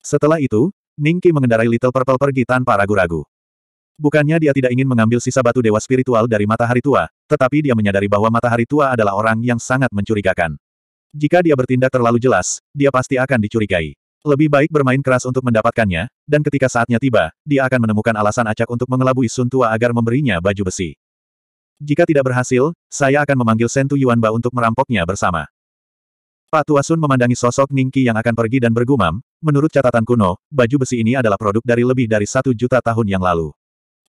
Setelah itu, Ningki mengendarai Little Purple pergi tanpa ragu-ragu. Bukannya dia tidak ingin mengambil sisa batu dewa spiritual dari matahari tua, tetapi dia menyadari bahwa matahari tua adalah orang yang sangat mencurigakan. Jika dia bertindak terlalu jelas, dia pasti akan dicurigai. Lebih baik bermain keras untuk mendapatkannya, dan ketika saatnya tiba, dia akan menemukan alasan acak untuk mengelabui Sun Tua agar memberinya baju besi. Jika tidak berhasil, saya akan memanggil Sentu Ba untuk merampoknya bersama. Pak Tua Sun memandangi sosok Ningki yang akan pergi dan bergumam, menurut catatan kuno, baju besi ini adalah produk dari lebih dari satu juta tahun yang lalu.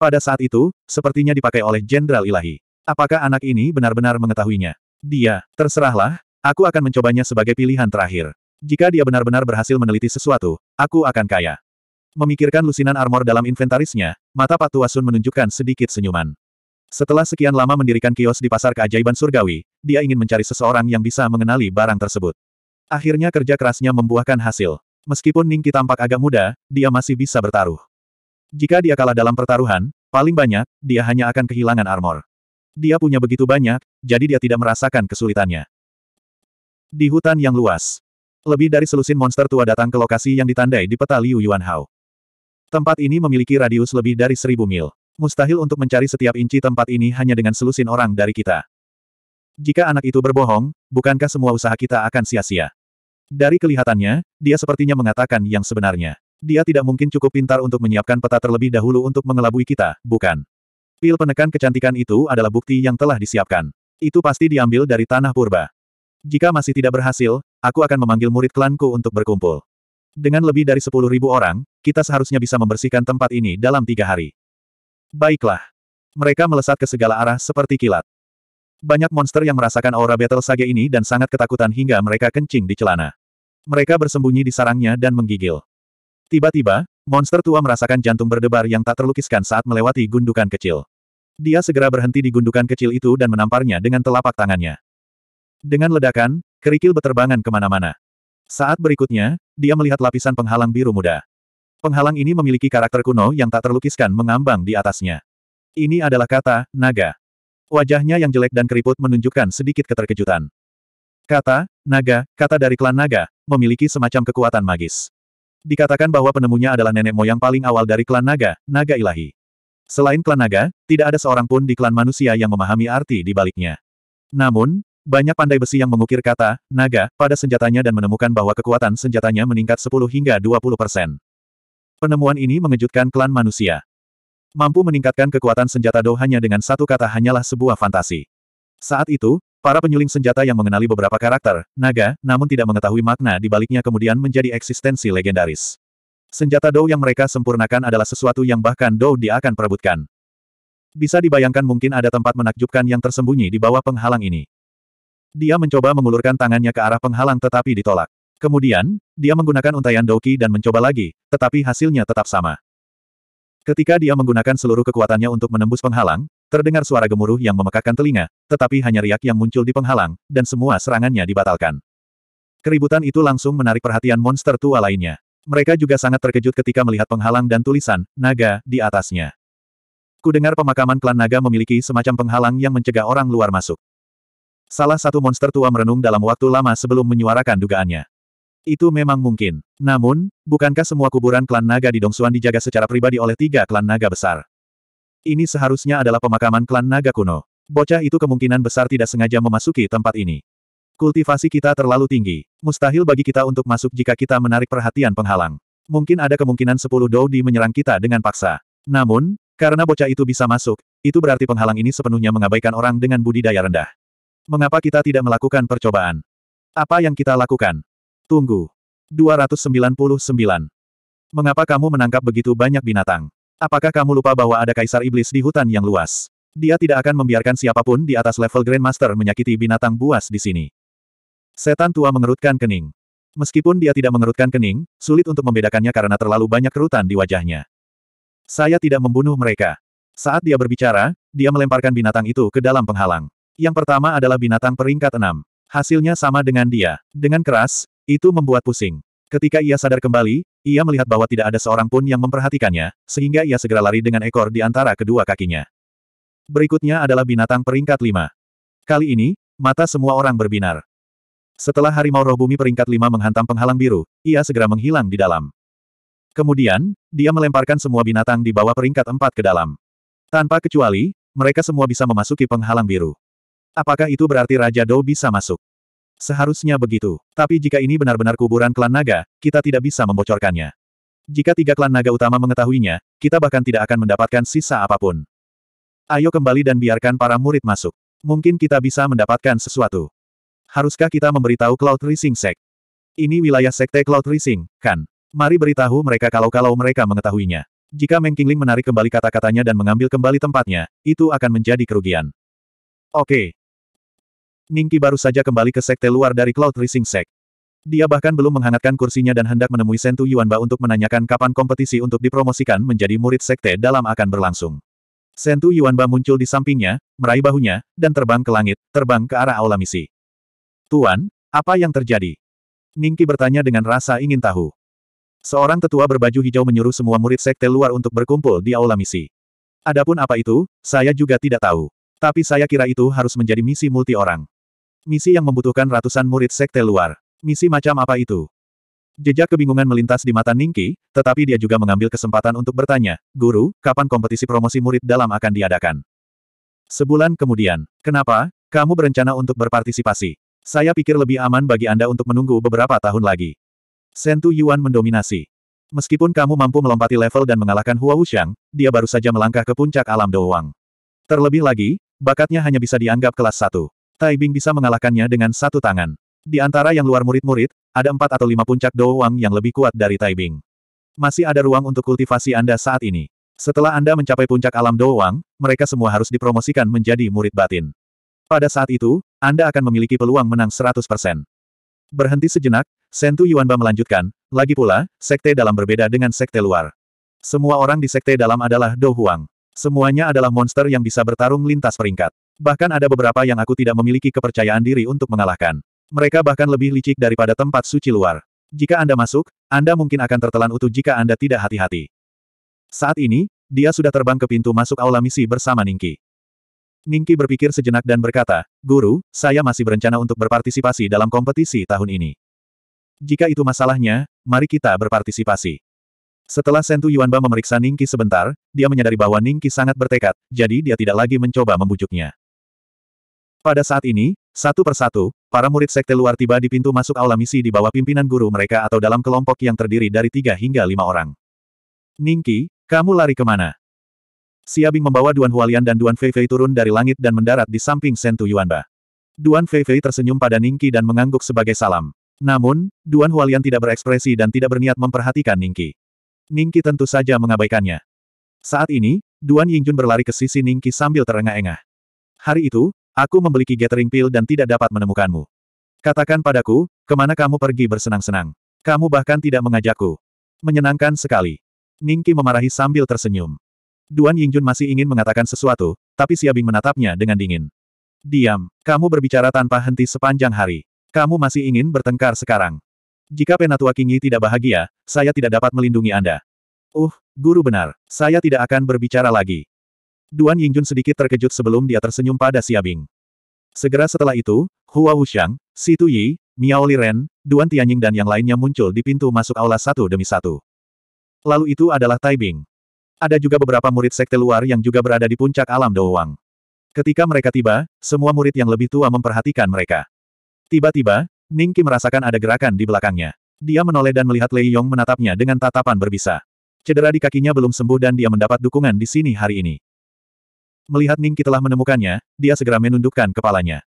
Pada saat itu, sepertinya dipakai oleh Jenderal Ilahi. Apakah anak ini benar-benar mengetahuinya? Dia, terserahlah, Aku akan mencobanya sebagai pilihan terakhir. Jika dia benar-benar berhasil meneliti sesuatu, aku akan kaya. Memikirkan lusinan armor dalam inventarisnya, mata Pak Tua Sun menunjukkan sedikit senyuman. Setelah sekian lama mendirikan kios di pasar keajaiban surgawi, dia ingin mencari seseorang yang bisa mengenali barang tersebut. Akhirnya kerja kerasnya membuahkan hasil. Meskipun Ningki tampak agak muda, dia masih bisa bertaruh. Jika dia kalah dalam pertaruhan, paling banyak, dia hanya akan kehilangan armor. Dia punya begitu banyak, jadi dia tidak merasakan kesulitannya. Di hutan yang luas. Lebih dari selusin monster tua datang ke lokasi yang ditandai di peta Liu Yuanhao. Tempat ini memiliki radius lebih dari seribu mil. Mustahil untuk mencari setiap inci tempat ini hanya dengan selusin orang dari kita. Jika anak itu berbohong, bukankah semua usaha kita akan sia-sia? Dari kelihatannya, dia sepertinya mengatakan yang sebenarnya. Dia tidak mungkin cukup pintar untuk menyiapkan peta terlebih dahulu untuk mengelabui kita, bukan? Pil penekan kecantikan itu adalah bukti yang telah disiapkan. Itu pasti diambil dari tanah purba. Jika masih tidak berhasil, aku akan memanggil murid klanku untuk berkumpul. Dengan lebih dari sepuluh ribu orang, kita seharusnya bisa membersihkan tempat ini dalam tiga hari. Baiklah. Mereka melesat ke segala arah seperti kilat. Banyak monster yang merasakan aura battle sage ini dan sangat ketakutan hingga mereka kencing di celana. Mereka bersembunyi di sarangnya dan menggigil. Tiba-tiba, monster tua merasakan jantung berdebar yang tak terlukiskan saat melewati gundukan kecil. Dia segera berhenti di gundukan kecil itu dan menamparnya dengan telapak tangannya. Dengan ledakan, kerikil beterbangan kemana-mana. Saat berikutnya, dia melihat lapisan penghalang biru muda. Penghalang ini memiliki karakter kuno yang tak terlukiskan mengambang di atasnya. Ini adalah kata, naga. Wajahnya yang jelek dan keriput menunjukkan sedikit keterkejutan. Kata, naga, kata dari klan naga, memiliki semacam kekuatan magis. Dikatakan bahwa penemunya adalah nenek moyang paling awal dari klan naga, naga ilahi. Selain klan naga, tidak ada seorang pun di klan manusia yang memahami arti di baliknya. Namun, banyak pandai besi yang mengukir kata, naga, pada senjatanya dan menemukan bahwa kekuatan senjatanya meningkat 10 hingga 20 persen. Penemuan ini mengejutkan klan manusia. Mampu meningkatkan kekuatan senjata Do hanya dengan satu kata hanyalah sebuah fantasi. Saat itu, para penyuling senjata yang mengenali beberapa karakter, naga, namun tidak mengetahui makna dibaliknya kemudian menjadi eksistensi legendaris. Senjata Do yang mereka sempurnakan adalah sesuatu yang bahkan Do dia akan perebutkan. Bisa dibayangkan mungkin ada tempat menakjubkan yang tersembunyi di bawah penghalang ini. Dia mencoba mengulurkan tangannya ke arah penghalang tetapi ditolak. Kemudian, dia menggunakan untaian Doki dan mencoba lagi, tetapi hasilnya tetap sama. Ketika dia menggunakan seluruh kekuatannya untuk menembus penghalang, terdengar suara gemuruh yang memekakkan telinga, tetapi hanya riak yang muncul di penghalang, dan semua serangannya dibatalkan. Keributan itu langsung menarik perhatian monster tua lainnya. Mereka juga sangat terkejut ketika melihat penghalang dan tulisan, naga, di atasnya. Kudengar pemakaman klan naga memiliki semacam penghalang yang mencegah orang luar masuk. Salah satu monster tua merenung dalam waktu lama sebelum menyuarakan dugaannya. Itu memang mungkin. Namun, bukankah semua kuburan klan naga di Dongsuan dijaga secara pribadi oleh tiga klan naga besar? Ini seharusnya adalah pemakaman klan naga kuno. Bocah itu kemungkinan besar tidak sengaja memasuki tempat ini. Kultivasi kita terlalu tinggi. Mustahil bagi kita untuk masuk jika kita menarik perhatian penghalang. Mungkin ada kemungkinan sepuluh 10 di menyerang kita dengan paksa. Namun, karena bocah itu bisa masuk, itu berarti penghalang ini sepenuhnya mengabaikan orang dengan budidaya rendah. Mengapa kita tidak melakukan percobaan? Apa yang kita lakukan? Tunggu. 299. Mengapa kamu menangkap begitu banyak binatang? Apakah kamu lupa bahwa ada kaisar iblis di hutan yang luas? Dia tidak akan membiarkan siapapun di atas level Grandmaster menyakiti binatang buas di sini. Setan tua mengerutkan kening. Meskipun dia tidak mengerutkan kening, sulit untuk membedakannya karena terlalu banyak kerutan di wajahnya. Saya tidak membunuh mereka. Saat dia berbicara, dia melemparkan binatang itu ke dalam penghalang. Yang pertama adalah binatang peringkat enam. Hasilnya sama dengan dia. Dengan keras, itu membuat pusing. Ketika ia sadar kembali, ia melihat bahwa tidak ada seorang pun yang memperhatikannya, sehingga ia segera lari dengan ekor di antara kedua kakinya. Berikutnya adalah binatang peringkat lima. Kali ini, mata semua orang berbinar. Setelah harimau roh bumi peringkat lima menghantam penghalang biru, ia segera menghilang di dalam. Kemudian, dia melemparkan semua binatang di bawah peringkat empat ke dalam. Tanpa kecuali, mereka semua bisa memasuki penghalang biru. Apakah itu berarti Raja Dou bisa masuk? Seharusnya begitu. Tapi jika ini benar-benar kuburan klan naga, kita tidak bisa membocorkannya. Jika tiga klan naga utama mengetahuinya, kita bahkan tidak akan mendapatkan sisa apapun. Ayo kembali dan biarkan para murid masuk. Mungkin kita bisa mendapatkan sesuatu. Haruskah kita memberitahu Cloud Rising Sek? Ini wilayah sekte Cloud Rising, kan? Mari beritahu mereka kalau-kalau mereka mengetahuinya. Jika Meng Qingling menarik kembali kata-katanya dan mengambil kembali tempatnya, itu akan menjadi kerugian. Oke, Ningki baru saja kembali ke sekte luar dari Cloud Rising Sect. Dia bahkan belum menghangatkan kursinya dan hendak menemui Sentu Yuanba untuk menanyakan kapan kompetisi untuk dipromosikan menjadi murid sekte dalam akan berlangsung. Sentu Yuanba muncul di sampingnya, meraih bahunya, dan terbang ke langit, terbang ke arah aula misi. Tuan, apa yang terjadi? Ningki bertanya dengan rasa ingin tahu. Seorang tetua berbaju hijau menyuruh semua murid sekte luar untuk berkumpul di aula misi. Adapun apa itu, saya juga tidak tahu. Tapi saya kira itu harus menjadi misi multi orang. Misi yang membutuhkan ratusan murid sekte luar. Misi macam apa itu? Jejak kebingungan melintas di mata Ningki, tetapi dia juga mengambil kesempatan untuk bertanya, Guru, kapan kompetisi promosi murid dalam akan diadakan? Sebulan kemudian, kenapa, kamu berencana untuk berpartisipasi? Saya pikir lebih aman bagi Anda untuk menunggu beberapa tahun lagi. Sentu Yuan mendominasi. Meskipun kamu mampu melompati level dan mengalahkan Hua Wuxiang, dia baru saja melangkah ke puncak alam Douwang. Terlebih lagi, bakatnya hanya bisa dianggap kelas 1. Tai Bing bisa mengalahkannya dengan satu tangan. Di antara yang luar murid-murid, ada empat atau lima puncak Dou Wang yang lebih kuat dari Tai Bing. Masih ada ruang untuk kultivasi Anda saat ini. Setelah Anda mencapai puncak alam Dou Wang, mereka semua harus dipromosikan menjadi murid batin. Pada saat itu, Anda akan memiliki peluang menang 100%. Berhenti sejenak, Sentu Yuanba melanjutkan, lagi pula, sekte dalam berbeda dengan sekte luar. Semua orang di sekte dalam adalah Dou Huang. Semuanya adalah monster yang bisa bertarung lintas peringkat. Bahkan ada beberapa yang aku tidak memiliki kepercayaan diri untuk mengalahkan. Mereka bahkan lebih licik daripada tempat suci luar. Jika Anda masuk, Anda mungkin akan tertelan utuh jika Anda tidak hati-hati. Saat ini, dia sudah terbang ke pintu masuk aula misi bersama Ningki. Ningki berpikir sejenak dan berkata, Guru, saya masih berencana untuk berpartisipasi dalam kompetisi tahun ini. Jika itu masalahnya, mari kita berpartisipasi. Setelah Sentu Yuanba memeriksa Ningki sebentar, dia menyadari bahwa Ningki sangat bertekad, jadi dia tidak lagi mencoba membujuknya. Pada saat ini, satu persatu, para murid sekte luar tiba di pintu masuk aula misi di bawah pimpinan guru mereka atau dalam kelompok yang terdiri dari tiga hingga lima orang. Ningki, kamu lari kemana? Siabing membawa Duan Hualian dan Duan Fei Fei turun dari langit dan mendarat di samping Sentu Yuanba. Duan Fei Fei tersenyum pada Ningki dan mengangguk sebagai salam. Namun, Duan Hualian tidak berekspresi dan tidak berniat memperhatikan Ningki. Ningki tentu saja mengabaikannya. Saat ini, Duan Yingjun berlari ke sisi Ningki sambil terengah-engah. Hari itu, Aku memiliki gathering pill dan tidak dapat menemukanmu. Katakan padaku, kemana kamu pergi bersenang-senang. Kamu bahkan tidak mengajakku. Menyenangkan sekali. Ningki memarahi sambil tersenyum. Duan Yingjun masih ingin mengatakan sesuatu, tapi Bing menatapnya dengan dingin. Diam, kamu berbicara tanpa henti sepanjang hari. Kamu masih ingin bertengkar sekarang. Jika Penatua Kingi tidak bahagia, saya tidak dapat melindungi Anda. Uh, guru benar, saya tidak akan berbicara lagi. Duan Yingjun sedikit terkejut sebelum dia tersenyum pada Siabing. Segera setelah itu, Hua Wuxiang, Si Tuyi, Miao Ren, Duan Tianying dan yang lainnya muncul di pintu masuk aula satu demi satu. Lalu itu adalah Taibing. Ada juga beberapa murid sekte luar yang juga berada di puncak alam Douwang. Ketika mereka tiba, semua murid yang lebih tua memperhatikan mereka. Tiba-tiba, Ning Qi merasakan ada gerakan di belakangnya. Dia menoleh dan melihat Lei Yong menatapnya dengan tatapan berbisa. Cedera di kakinya belum sembuh dan dia mendapat dukungan di sini hari ini. Melihat Ning telah menemukannya, dia segera menundukkan kepalanya.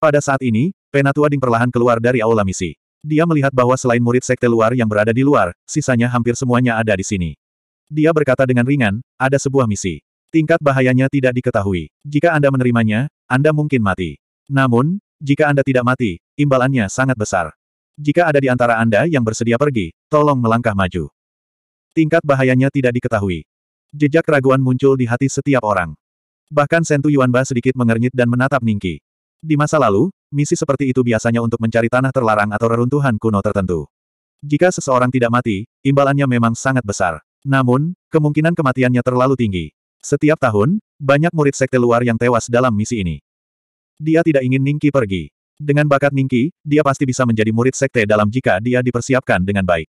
Pada saat ini, Penatua Ding perlahan keluar dari aula misi. Dia melihat bahwa selain murid sekte luar yang berada di luar, sisanya hampir semuanya ada di sini. Dia berkata dengan ringan, ada sebuah misi. Tingkat bahayanya tidak diketahui. Jika Anda menerimanya, Anda mungkin mati. Namun, jika Anda tidak mati, imbalannya sangat besar. Jika ada di antara Anda yang bersedia pergi, tolong melangkah maju. Tingkat bahayanya tidak diketahui. Jejak keraguan muncul di hati setiap orang. Bahkan Sentu Yuanba sedikit mengernyit dan menatap Ningki. Di masa lalu, misi seperti itu biasanya untuk mencari tanah terlarang atau reruntuhan kuno tertentu. Jika seseorang tidak mati, imbalannya memang sangat besar. Namun, kemungkinan kematiannya terlalu tinggi. Setiap tahun, banyak murid sekte luar yang tewas dalam misi ini. Dia tidak ingin Ningki pergi. Dengan bakat Ningki, dia pasti bisa menjadi murid sekte dalam jika dia dipersiapkan dengan baik.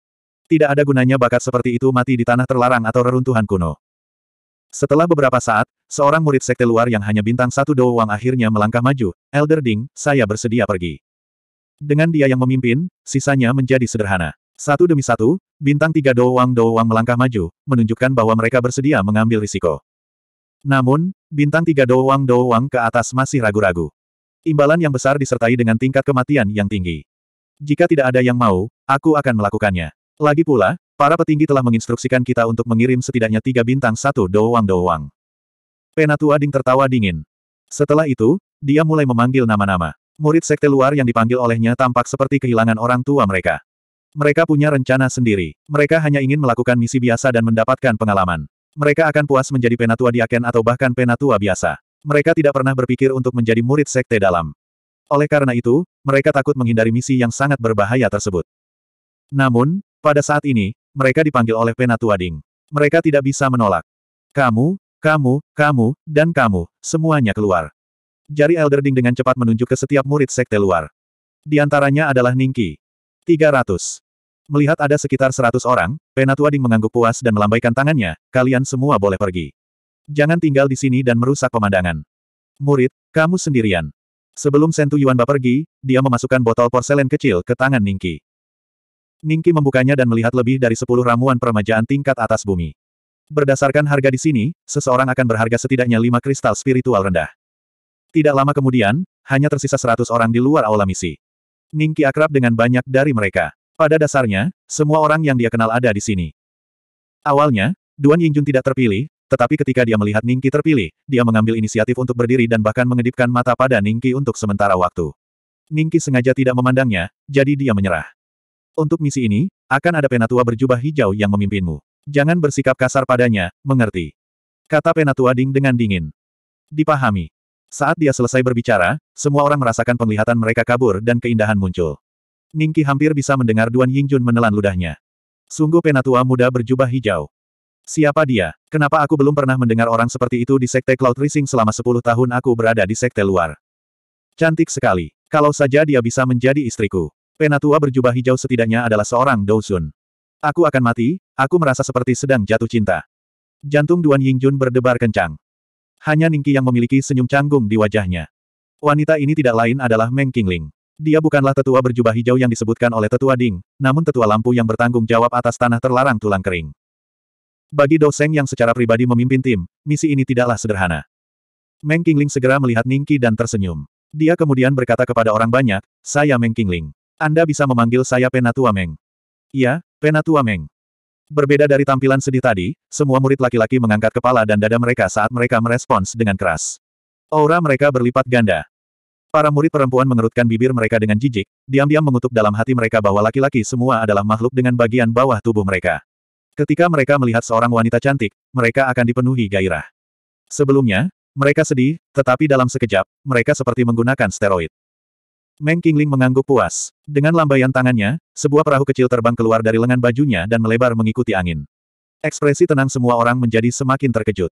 Tidak ada gunanya bakat seperti itu mati di tanah terlarang atau reruntuhan kuno. Setelah beberapa saat, seorang murid sekte luar yang hanya bintang satu Dou Wang akhirnya melangkah maju, Elder Ding, saya bersedia pergi. Dengan dia yang memimpin, sisanya menjadi sederhana. Satu demi satu, bintang tiga Dou Wang Dou Wang melangkah maju, menunjukkan bahwa mereka bersedia mengambil risiko. Namun, bintang tiga Dou Wang Dou Wang ke atas masih ragu-ragu. Imbalan yang besar disertai dengan tingkat kematian yang tinggi. Jika tidak ada yang mau, aku akan melakukannya. Lagi pula, Para petinggi telah menginstruksikan kita untuk mengirim setidaknya tiga bintang satu doang-doang. Penatua Ding tertawa dingin. Setelah itu, dia mulai memanggil nama-nama. Murid sekte luar yang dipanggil olehnya tampak seperti kehilangan orang tua mereka. Mereka punya rencana sendiri. Mereka hanya ingin melakukan misi biasa dan mendapatkan pengalaman. Mereka akan puas menjadi penatua diaken atau bahkan penatua biasa. Mereka tidak pernah berpikir untuk menjadi murid sekte dalam. Oleh karena itu, mereka takut menghindari misi yang sangat berbahaya tersebut. Namun, pada saat ini, mereka dipanggil oleh Penatua Ding. Mereka tidak bisa menolak. Kamu, kamu, kamu, dan kamu, semuanya keluar. Jari Elder Ding dengan cepat menunjuk ke setiap murid sekte luar. Di antaranya adalah Ningki. 300. Melihat ada sekitar 100 orang, Penatua Ding mengangguk puas dan melambaikan tangannya, kalian semua boleh pergi. Jangan tinggal di sini dan merusak pemandangan. Murid, kamu sendirian. Sebelum Sentu Yuanba pergi, dia memasukkan botol porselen kecil ke tangan Ningki. Ningki membukanya dan melihat lebih dari sepuluh ramuan peremajaan tingkat atas bumi. Berdasarkan harga di sini, seseorang akan berharga setidaknya lima kristal spiritual rendah. Tidak lama kemudian, hanya tersisa seratus orang di luar aula misi. Ningki akrab dengan banyak dari mereka. Pada dasarnya, semua orang yang dia kenal ada di sini. Awalnya, Duan Yingjun tidak terpilih, tetapi ketika dia melihat Ningki terpilih, dia mengambil inisiatif untuk berdiri dan bahkan mengedipkan mata pada Ningki untuk sementara waktu. Ningki sengaja tidak memandangnya, jadi dia menyerah. Untuk misi ini, akan ada penatua berjubah hijau yang memimpinmu. Jangan bersikap kasar padanya, mengerti. Kata penatua Ding dengan dingin. Dipahami. Saat dia selesai berbicara, semua orang merasakan penglihatan mereka kabur dan keindahan muncul. Ningki hampir bisa mendengar Duan Yingjun menelan ludahnya. Sungguh penatua muda berjubah hijau. Siapa dia? Kenapa aku belum pernah mendengar orang seperti itu di Sekte Cloud Rising selama 10 tahun aku berada di Sekte luar? Cantik sekali. Kalau saja dia bisa menjadi istriku. Penatua berjubah hijau setidaknya adalah seorang Dousun. Aku akan mati, aku merasa seperti sedang jatuh cinta. Jantung Duan Yingjun berdebar kencang. Hanya Ningki yang memiliki senyum canggung di wajahnya. Wanita ini tidak lain adalah Meng Qingling. Dia bukanlah tetua berjubah hijau yang disebutkan oleh tetua Ding, namun tetua lampu yang bertanggung jawab atas tanah terlarang tulang kering. Bagi Seng yang secara pribadi memimpin tim, misi ini tidaklah sederhana. Meng Qingling segera melihat Ningki dan tersenyum. Dia kemudian berkata kepada orang banyak, saya Meng Qingling. Anda bisa memanggil saya Penatua Meng. Iya, Penatua Meng. Berbeda dari tampilan sedih tadi, semua murid laki-laki mengangkat kepala dan dada mereka saat mereka merespons dengan keras. Aura mereka berlipat ganda. Para murid perempuan mengerutkan bibir mereka dengan jijik, diam-diam mengutuk dalam hati mereka bahwa laki-laki semua adalah makhluk dengan bagian bawah tubuh mereka. Ketika mereka melihat seorang wanita cantik, mereka akan dipenuhi gairah. Sebelumnya, mereka sedih, tetapi dalam sekejap, mereka seperti menggunakan steroid. Meng Qingling mengangguk puas. Dengan lambaian tangannya, sebuah perahu kecil terbang keluar dari lengan bajunya dan melebar mengikuti angin. Ekspresi tenang semua orang menjadi semakin terkejut.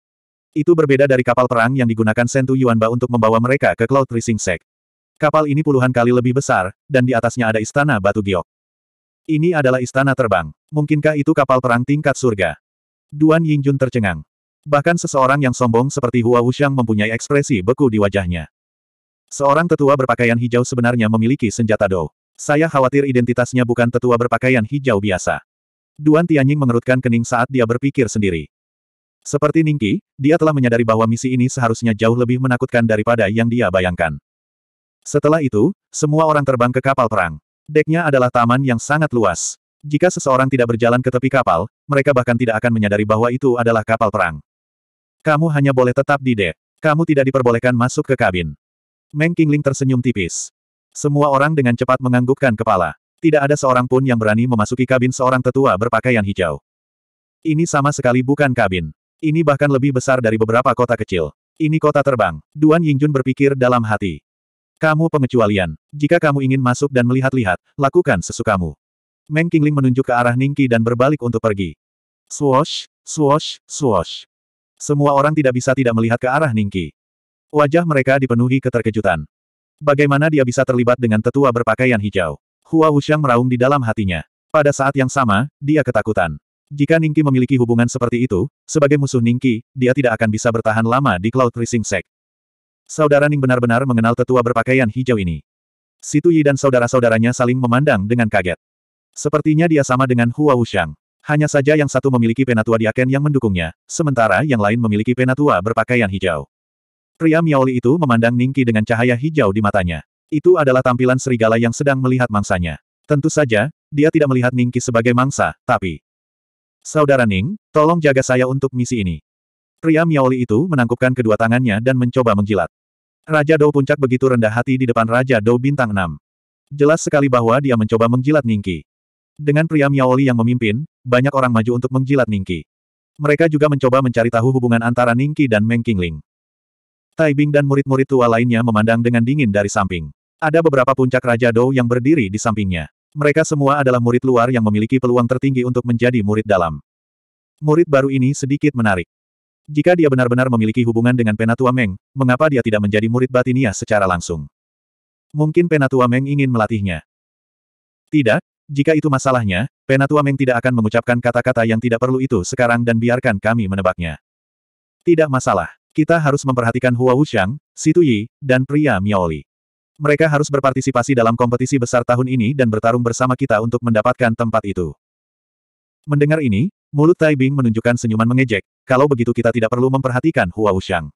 Itu berbeda dari kapal perang yang digunakan Sentu Yuanba untuk membawa mereka ke Cloud Rising Sek. Kapal ini puluhan kali lebih besar, dan di atasnya ada istana batu giok. Ini adalah istana terbang. Mungkinkah itu kapal perang tingkat surga? Duan Yingjun tercengang. Bahkan seseorang yang sombong seperti Hua Wuxiang mempunyai ekspresi beku di wajahnya. Seorang tetua berpakaian hijau sebenarnya memiliki senjata dou. Saya khawatir identitasnya bukan tetua berpakaian hijau biasa. Duan Tianying mengerutkan kening saat dia berpikir sendiri. Seperti Ningki, dia telah menyadari bahwa misi ini seharusnya jauh lebih menakutkan daripada yang dia bayangkan. Setelah itu, semua orang terbang ke kapal perang. Deknya adalah taman yang sangat luas. Jika seseorang tidak berjalan ke tepi kapal, mereka bahkan tidak akan menyadari bahwa itu adalah kapal perang. Kamu hanya boleh tetap di dek. Kamu tidak diperbolehkan masuk ke kabin. Meng Qingling tersenyum tipis. Semua orang dengan cepat menganggukkan kepala. Tidak ada seorang pun yang berani memasuki kabin seorang tetua berpakaian hijau. Ini sama sekali bukan kabin. Ini bahkan lebih besar dari beberapa kota kecil. Ini kota terbang. Duan Yingjun berpikir dalam hati. Kamu pengecualian. Jika kamu ingin masuk dan melihat-lihat, lakukan sesukamu. Meng Qingling menunjuk ke arah Ningqi dan berbalik untuk pergi. Swosh, swosh, swosh. Semua orang tidak bisa tidak melihat ke arah Ningqi. Wajah mereka dipenuhi keterkejutan. Bagaimana dia bisa terlibat dengan tetua berpakaian hijau? Hua Wuxiang meraung di dalam hatinya. Pada saat yang sama, dia ketakutan. Jika Ningki memiliki hubungan seperti itu, sebagai musuh Ningki, dia tidak akan bisa bertahan lama di Cloud Rising Sect. Saudara Ning benar-benar mengenal tetua berpakaian hijau ini. Situ Yi dan saudara-saudaranya saling memandang dengan kaget. Sepertinya dia sama dengan Hua Wuxiang. Hanya saja yang satu memiliki penatua diaken yang mendukungnya, sementara yang lain memiliki penatua berpakaian hijau. Pria Miaoli itu memandang Ningki dengan cahaya hijau di matanya. Itu adalah tampilan serigala yang sedang melihat mangsanya. Tentu saja, dia tidak melihat Ningki sebagai mangsa, tapi... Saudara Ning, tolong jaga saya untuk misi ini. Pria Miaoli itu menangkupkan kedua tangannya dan mencoba menjilat. Raja Dou Puncak begitu rendah hati di depan Raja Dou Bintang 6. Jelas sekali bahwa dia mencoba menjilat Ningki. Dengan pria Miaoli yang memimpin, banyak orang maju untuk menjilat Ningki. Mereka juga mencoba mencari tahu hubungan antara Ningki dan Meng Qingling. Tai Bing dan murid-murid tua lainnya memandang dengan dingin dari samping. Ada beberapa puncak Raja Dou yang berdiri di sampingnya. Mereka semua adalah murid luar yang memiliki peluang tertinggi untuk menjadi murid dalam. Murid baru ini sedikit menarik. Jika dia benar-benar memiliki hubungan dengan Penatua Meng, mengapa dia tidak menjadi murid Batinia secara langsung? Mungkin Penatua Meng ingin melatihnya. Tidak, jika itu masalahnya, Penatua Meng tidak akan mengucapkan kata-kata yang tidak perlu itu sekarang dan biarkan kami menebaknya. Tidak masalah kita harus memperhatikan Hua Wuxiang, Situ Yi, dan pria Miaoli. Mereka harus berpartisipasi dalam kompetisi besar tahun ini dan bertarung bersama kita untuk mendapatkan tempat itu. Mendengar ini, mulut Tai Bing menunjukkan senyuman mengejek, kalau begitu kita tidak perlu memperhatikan Hua Wuxiang.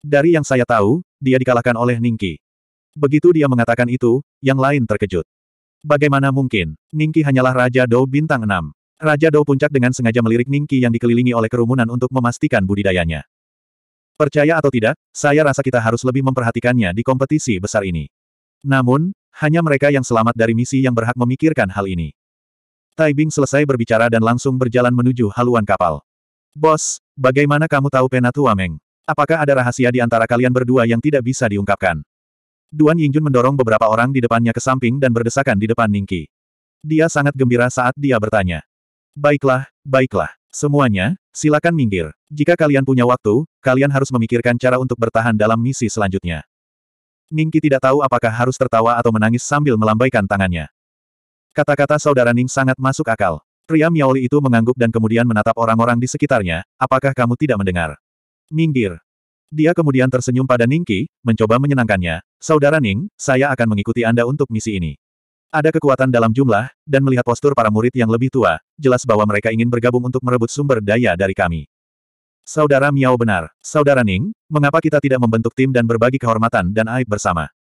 Dari yang saya tahu, dia dikalahkan oleh Ningki. Begitu dia mengatakan itu, yang lain terkejut. Bagaimana mungkin, Ningki hanyalah Raja Dou Bintang 6. Raja Dou Puncak dengan sengaja melirik Ningki yang dikelilingi oleh kerumunan untuk memastikan budidayanya. Percaya atau tidak, saya rasa kita harus lebih memperhatikannya di kompetisi besar ini. Namun, hanya mereka yang selamat dari misi yang berhak memikirkan hal ini. Tai Bing selesai berbicara dan langsung berjalan menuju haluan kapal. Bos, bagaimana kamu tahu Penatua Meng? Apakah ada rahasia di antara kalian berdua yang tidak bisa diungkapkan? Duan Yingjun mendorong beberapa orang di depannya ke samping dan berdesakan di depan Ningki. Dia sangat gembira saat dia bertanya. Baiklah, baiklah. Semuanya, silakan minggir. Jika kalian punya waktu, kalian harus memikirkan cara untuk bertahan dalam misi selanjutnya. Ningki tidak tahu apakah harus tertawa atau menangis sambil melambaikan tangannya. Kata-kata saudara Ning sangat masuk akal. Pria Miaoli itu mengangguk dan kemudian menatap orang-orang di sekitarnya, apakah kamu tidak mendengar? Minggir. Dia kemudian tersenyum pada Ningki, mencoba menyenangkannya, Saudara Ning, saya akan mengikuti Anda untuk misi ini. Ada kekuatan dalam jumlah, dan melihat postur para murid yang lebih tua, jelas bahwa mereka ingin bergabung untuk merebut sumber daya dari kami. Saudara Miao benar. Saudara Ning, mengapa kita tidak membentuk tim dan berbagi kehormatan dan aib bersama?